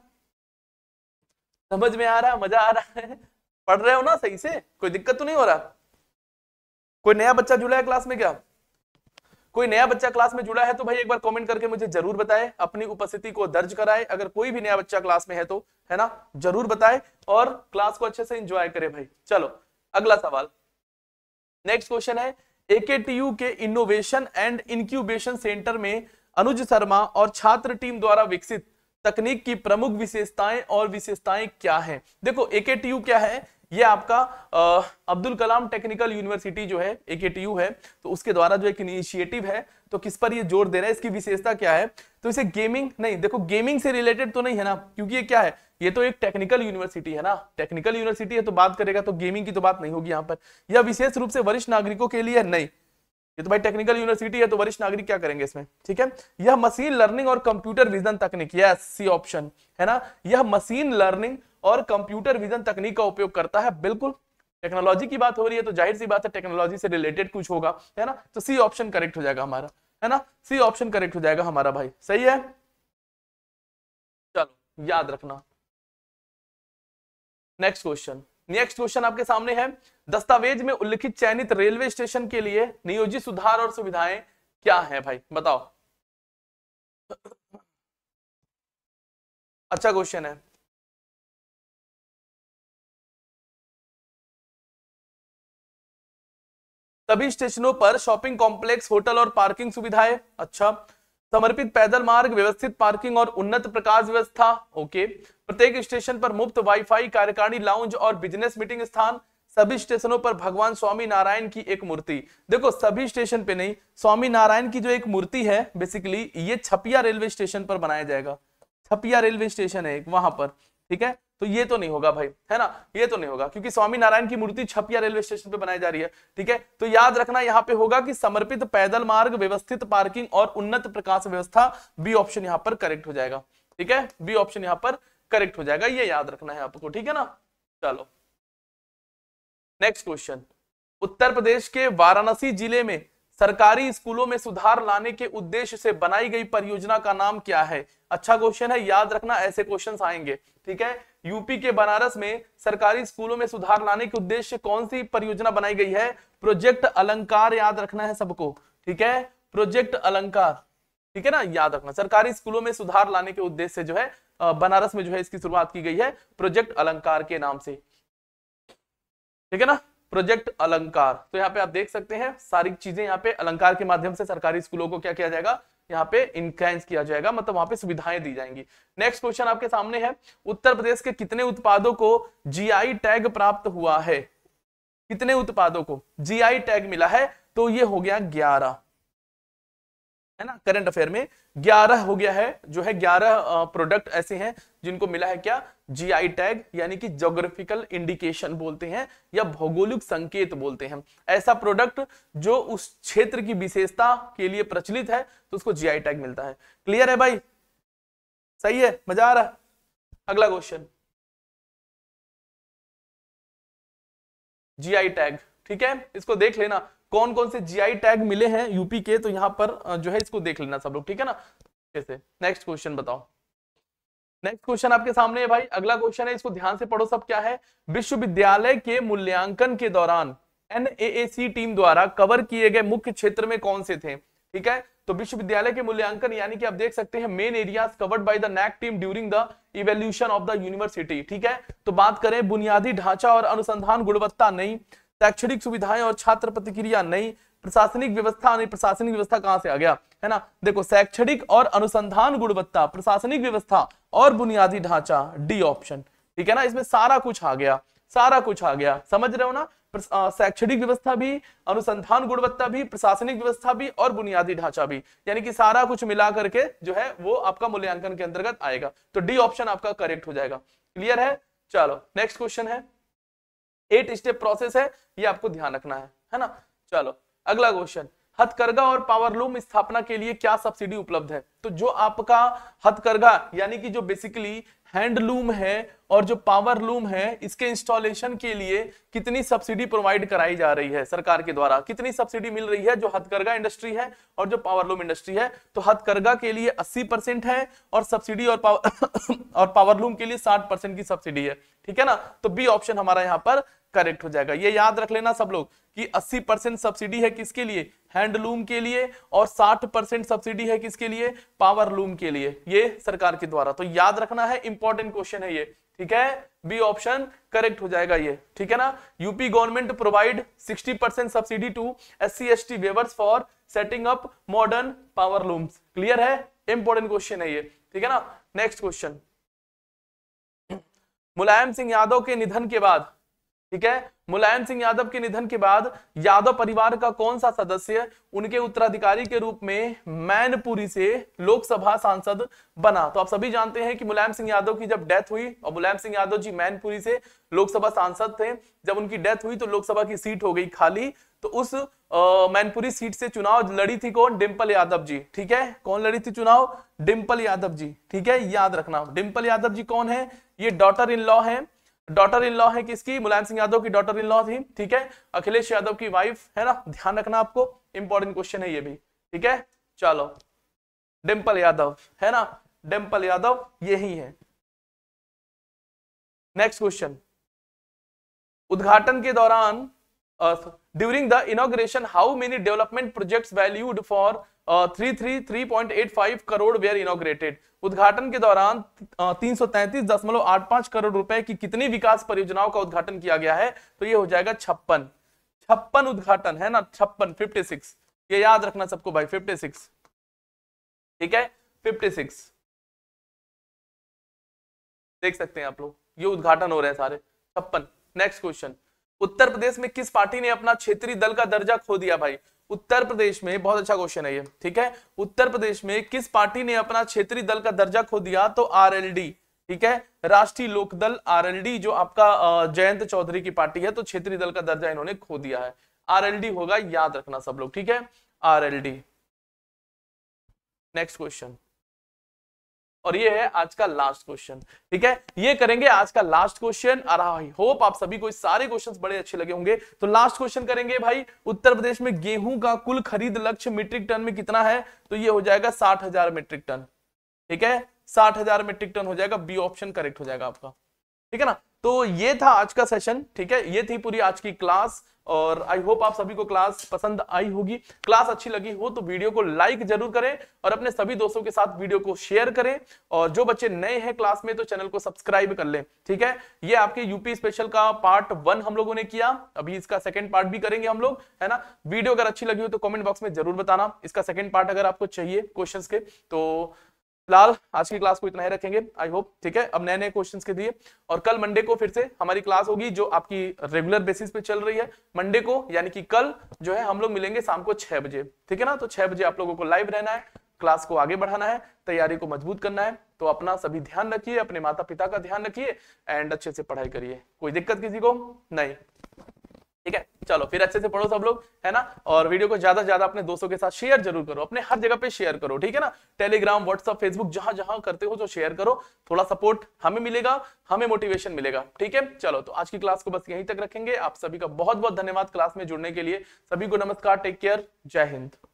समझ में आ रहा है मजा आ रहा है पढ़ रहे हो ना सही से कोई दिक्कत तो नहीं हो रहा कोई नया बच्चा जुड़ा है क्लास में क्या कोई नया बच्चा क्लास में जुड़ा है तो भाई एक बार कमेंट करके मुझे जरूर बताए अपनी उपस्थिति को दर्ज कराए अगर कोई भी नया बच्चा क्लास में है तो है ना जरूर बताए और क्लास को अच्छे से इंजॉय करे भाई चलो अगला सवाल नेक्स्ट क्वेश्चन है एकेटीयू के इनोवेशन एंड इनक्यूबेशन सेंटर में अनुज शर्मा और छात्र टीम द्वारा विकसित तकनीक की प्रमुख विशेषताएं और विशेषताएं क्या हैं देखो ए क्या है ये आपका आ, अब्दुल कलाम टेक्निकल यूनिवर्सिटी जो है एकेटीयू है तो उसके द्वारा जो एक इनिशिएटिव है तो किस पर ये जोर दे रहा है इसकी विशेषता क्या है तो इसे गेमिंग नहीं देखो गेमिंग से रिलेटेड तो नहीं है ना क्योंकि ये क्या है ये तो एक टेक्निकल यूनिवर्सिटी है ना टेक्निकल यूनिवर्सिटी है तो बात करेगा तो गेमिंग की तो बात नहीं होगी यहाँ पर यह विशेष रूप से वरिष्ठ नागरिकों के लिए नहीं ये तो भाई टेक्निकल यूनिवर्सिटी है तो वरिष्ठ नागरिक क्या करेंगे इसमें ठीक है यह मशीन लर्निंग और कंप्यूटर विजन तकनीक यह सी ऑप्शन है ना यह मशीन लर्निंग और कंप्यूटर विजन तकनीक का उपयोग करता है बिल्कुल टेक्नोलॉजी की बात हो रही है तो जाहिर सी बात है टेक्नोलॉजी से रिलेटेड कुछ होगा है ना तो सी ऑप्शन करेक्ट हो जाएगा हमारा है ना सी ऑप्शन करेक्ट हो जाएगा हमारा भाई सही है चलो याद रखना नेक्स्ट क्वेश्चन नेक्स्ट क्वेश्चन आपके सामने है दस्तावेज में उल्लिखित चयनित रेलवे स्टेशन के लिए नियोजित सुधार और सुविधाएं क्या है भाई बताओ अच्छा क्वेश्चन है सभी स्टेशनों पर शॉपिंग कॉम्प्लेक्स होटल और पार्किंग सुविधाएं अच्छा समर्पित पैदल मार्ग व्यवस्थित पार्किंग और उन्नत प्रकाश व्यवस्था ओके प्रत्येक स्टेशन पर मुफ्त वाईफाई कार्यकारिणी लाउंज और बिजनेस मीटिंग स्थान सभी स्टेशनों पर भगवान स्वामी नारायण की एक मूर्ति देखो सभी स्टेशन पे नहीं स्वामी नारायण की जो एक मूर्ति है बेसिकली ये छपिया रेलवे स्टेशन पर बनाया जाएगा छपिया रेलवे स्टेशन है एक वहां पर ठीक है तो ये तो नहीं होगा भाई है ना ये तो नहीं होगा क्योंकि स्वामी नारायण की मूर्ति छपिया रेलवे स्टेशन पे बनाई जा रही है ठीक है तो याद रखना यहाँ पे होगा कि समर्पित पैदल मार्ग व्यवस्थित पार्किंग और उन्नत प्रकाश व्यवस्था बी ऑप्शन यहाँ पर करेक्ट हो जाएगा ठीक है बी ऑप्शन यहाँ पर करेक्ट हो जाएगा ये याद रखना है आपको ठीक है ना चलो नेक्स्ट क्वेश्चन उत्तर प्रदेश के वाराणसी जिले में सरकारी स्कूलों में सुधार लाने के उद्देश्य से बनाई गई परियोजना का नाम क्या है अच्छा क्वेश्चन है याद रखना ऐसे क्वेश्चन आएंगे ठीक है यूपी के बनारस में सरकारी स्कूलों में सुधार लाने के उद्देश्य कौन सी परियोजना बनाई गई है प्रोजेक्ट अलंकार याद रखना है सबको ठीक है प्रोजेक्ट अलंकार ठीक है ना याद रखना सरकारी स्कूलों में सुधार लाने के उद्देश्य से जो है बनारस में जो है इसकी शुरुआत की गई है प्रोजेक्ट अलंकार के नाम से ठीक है ना प्रोजेक्ट अलंकार तो यहाँ पे आप देख सकते हैं सारी चीजें यहाँ पे अलंकार के माध्यम से सरकारी स्कूलों को क्या किया जाएगा यहाँ पे इंक्रांस किया जाएगा मतलब वहां पे सुविधाएं दी जाएंगी नेक्स्ट क्वेश्चन आपके सामने है उत्तर प्रदेश के कितने उत्पादों को जीआई टैग प्राप्त हुआ है कितने उत्पादों को जीआई टैग मिला है तो ये हो गया ग्यारह है ना करंट अफेयर में ग्यारह हो गया है जो है ग्यारह प्रोडक्ट ऐसे हैं जिनको मिला है क्या जीआई टैग यानी कि जोग्राफिकल इंडिकेशन बोलते हैं या भौगोलिक संकेत बोलते हैं ऐसा प्रोडक्ट जो उस क्षेत्र की विशेषता के लिए प्रचलित है तो उसको जीआई टैग मिलता है क्लियर है भाई सही है मजा आ रहा अगला क्वेश्चन जीआई टैग ठीक है इसको देख लेना कौन कौन से जीआई टैग मिले हैं यूपी के तो यहाँ पर जो है इसको देख लेना सब लोग ठीक है ना कैसे नेक्स्ट क्वेश्चन बताओ नेक्स्ट क्वेश्चन आपके सामने है भाई अगला क्वेश्चन है इसको ध्यान से पढ़ो सब क्या है विश्वविद्यालय के मूल्यांकन के दौरान एनएसी टीम द्वारा कवर किए गए मुख्य क्षेत्र में कौन से थे ठीक है तो विश्वविद्यालय के मूल्यांकन यानी कि आप देख सकते हैं main areas covered by the NAAC team during the evaluation of the university ठीक है तो बात करें बुनियादी ढांचा और अनुसंधान गुणवत्ता नहीं शैक्षणिक सुविधाएं और छात्र प्रतिक्रिया नई प्रशासनिक व्यवस्था नहीं प्रशासनिक व्यवस्था कहां से आ गया है ना देखो शैक्षणिक और अनुसंधान गुणवत्ता प्रशासनिक व्यवस्था और बुनियादी ढांचा डी ऑप्शन ठीक है ना इसमें सारा कुछ आ गया सारा कुछ आ गया समझ रहे हो ना शैक्षणिक व्यवस्था भी अनुसंधान गुणवत्ता भी प्रशासनिक व्यवस्था भी और बुनियादी ढांचा भी यानी कि सारा कुछ मिला करके जो है वो आपका मूल्यांकन के अंतर्गत आएगा तो डी ऑप्शन आपका करेक्ट हो जाएगा क्लियर है चलो नेक्स्ट क्वेश्चन है एट स्टेप प्रोसेस है ये आपको ध्यान रखना है है ना चलो अगला क्वेश्चन हथकरघा और पावरलूम स्थापना के लिए क्या सब्सिडी उपलब्ध है तो जो आपका हथकरघा यानी कि जो बेसिकली हैंडलूम है और जो पावर लूम है इसके इंस्टॉलेशन के लिए कितनी सब्सिडी प्रोवाइड कराई जा रही है सरकार के द्वारा कितनी सब्सिडी मिल रही है जो हथकरघा इंडस्ट्री है और जो पावर लूम इंडस्ट्री है तो हथकरघा के लिए 80 परसेंट है और सब्सिडी और पावर और पावर लूम के लिए 60 परसेंट की सब्सिडी है ठीक है ना तो बी ऑप्शन हमारा यहाँ पर करेक्ट हो जाएगा ये याद रख लेना सब लोग कि 80 परसेंट सब्सिडी है किसके लिए हैंडलूम के लिए और 60 परसेंट सब्सिडी है किसके लिए पावर लूम के लिए ये सरकार के द्वारा तो याद रखना है इंपॉर्टेंट क्वेश्चन है ये ठीक है बी ऑप्शन करेक्ट हो जाएगा ये ठीक है ना UP government provide 60 percent subsidy to S C S T weavers for setting up modern power looms clear है इंपॉर्टेंट क्वेश्चन है ये ठीक है ना नेक्स्ट क्वेश्चन मुलायम सिंह यादव के निधन के बाद ठीक है मुलायम सिंह यादव के निधन के बाद यादव परिवार का कौन सा सदस्य उनके उत्तराधिकारी के रूप में मैनपुरी से लोकसभा सांसद बना तो आप सभी जानते हैं कि मुलायम सिंह यादव की जब डेथ हुई और मुलायम सिंह यादव जी मैनपुरी से लोकसभा सांसद थे जब उनकी डेथ हुई तो लोकसभा की सीट हो गई खाली तो उस मैनपुरी सीट से चुनाव लड़ी थी कौन डिम्पल यादव जी ठीक है कौन लड़ी थी चुनाव डिम्पल यादव जी ठीक है याद रखना डिम्पल यादव जी कौन है ये डॉटर इन लॉ है डॉटर इन लॉ है किसकी मुलायम सिंह यादव की डॉटर इन लॉ थी ठीक है अखिलेश यादव की वाइफ है ना ध्यान रखना आपको इंपॉर्टेंट क्वेश्चन है ये भी ठीक है चलो डिम्पल यादव है ना डिम्पल यादव यही है नेक्स्ट क्वेश्चन उद्घाटन के दौरान earth during the inauguration how many development projects valued for three three three point eight five crore were inaugurated उद्घाटन के दौरान uh, तीन सौ तैंतीस दशमलव आठ पांच करोड़ रुपए की कितनी विकास परियोजनाओं का उद्घाटन किया गया है तो ये हो जाएगा छप्पन छप्पन उद्घाटन है ना छप्पन फिफ्टी सिक्स ये याद रखना सबको भाई फिफ्टी सिक्स ठीक है फिफ्टी सिक्स देख सकते हैं आप लोग ये उद्घाटन हो रहे हैं सारे छप्पन नेक्स्ट क्वेश्चन उत्तर प्रदेश में किस पार्टी ने अपना क्षेत्रीय दल का दर्जा खो दिया भाई उत्तर प्रदेश में बहुत अच्छा क्वेश्चन है ये ठीक है उत्तर प्रदेश में किस पार्टी ने अपना क्षेत्रीय दल का दर्जा खो दिया तो आरएलडी ठीक है राष्ट्रीय लोकदल आरएलडी जो आपका जयंत चौधरी की पार्टी है तो क्षेत्रीय दल का दर्जा इन्होंने खो दिया है आरएलडी होगा याद रखना सब लोग ठीक है आरएलडी नेक्स्ट क्वेश्चन और ये है आज का लास्ट क्वेश्चन ठीक है ये करेंगे आज का लास्ट क्वेश्चन और आई होप आप सभी को इस सारे क्वेश्चंस बड़े अच्छे लगे होंगे तो लास्ट क्वेश्चन करेंगे भाई उत्तर प्रदेश में गेहूं का कुल खरीद लक्ष्य मीट्रिक टन में कितना है तो ये हो जाएगा साठ हजार मीट्रिक टन ठीक है साठ हजार मीट्रिक टन हो जाएगा बी ऑप्शन करेक्ट हो जाएगा आपका ठीक है ना तो ये था आज का सेशन ठीक है ये थी पूरी आज की क्लास और आई होप आप सभी को क्लास पसंद आई होगी क्लास अच्छी लगी हो तो वीडियो को लाइक जरूर करें और अपने सभी दोस्तों के साथ वीडियो को शेयर करें और जो बच्चे नए हैं क्लास में तो चैनल को सब्सक्राइब कर लें ठीक है ये आपके यूपी स्पेशल का पार्ट वन हम लोगों ने किया अभी इसका सेकेंड पार्ट भी करेंगे हम लोग है ना वीडियो अगर अच्छी लगी हो तो कॉमेंट बॉक्स में जरूर बताना इसका सेकेंड पार्ट अगर आपको चाहिए क्वेश्चन के तो फिलहाल आज की क्लास को इतना ही रखेंगे आई होप ठीक है अब नए नए क्वेश्चंस के दिए और कल मंडे को फिर से हमारी क्लास होगी जो आपकी रेगुलर बेसिस पे चल रही है मंडे को यानी कि कल जो है हम लोग मिलेंगे शाम को छह बजे ठीक है ना तो छह बजे आप लोगों को लाइव रहना है क्लास को आगे बढ़ाना है तैयारी को मजबूत करना है तो अपना सभी ध्यान रखिए अपने माता पिता का ध्यान रखिए एंड अच्छे से पढ़ाई करिए कोई दिक्कत किसी को नहीं ठीक है चलो फिर अच्छे से पढ़ो सब लोग है ना और वीडियो को ज्यादा से ज्यादा अपने दोस्तों के साथ शेयर जरूर करो अपने हर जगह पे शेयर करो ठीक है ना टेलीग्राम व्हाट्सअप फेसबुक जहां जहां करते हो जो शेयर करो थोड़ा सपोर्ट हमें मिलेगा हमें मोटिवेशन मिलेगा ठीक है चलो तो आज की क्लास को बस यहीं तक रखेंगे आप सभी का बहुत बहुत धन्यवाद क्लास में जुड़ने के लिए सभी को नमस्कार टेक केयर जय हिंद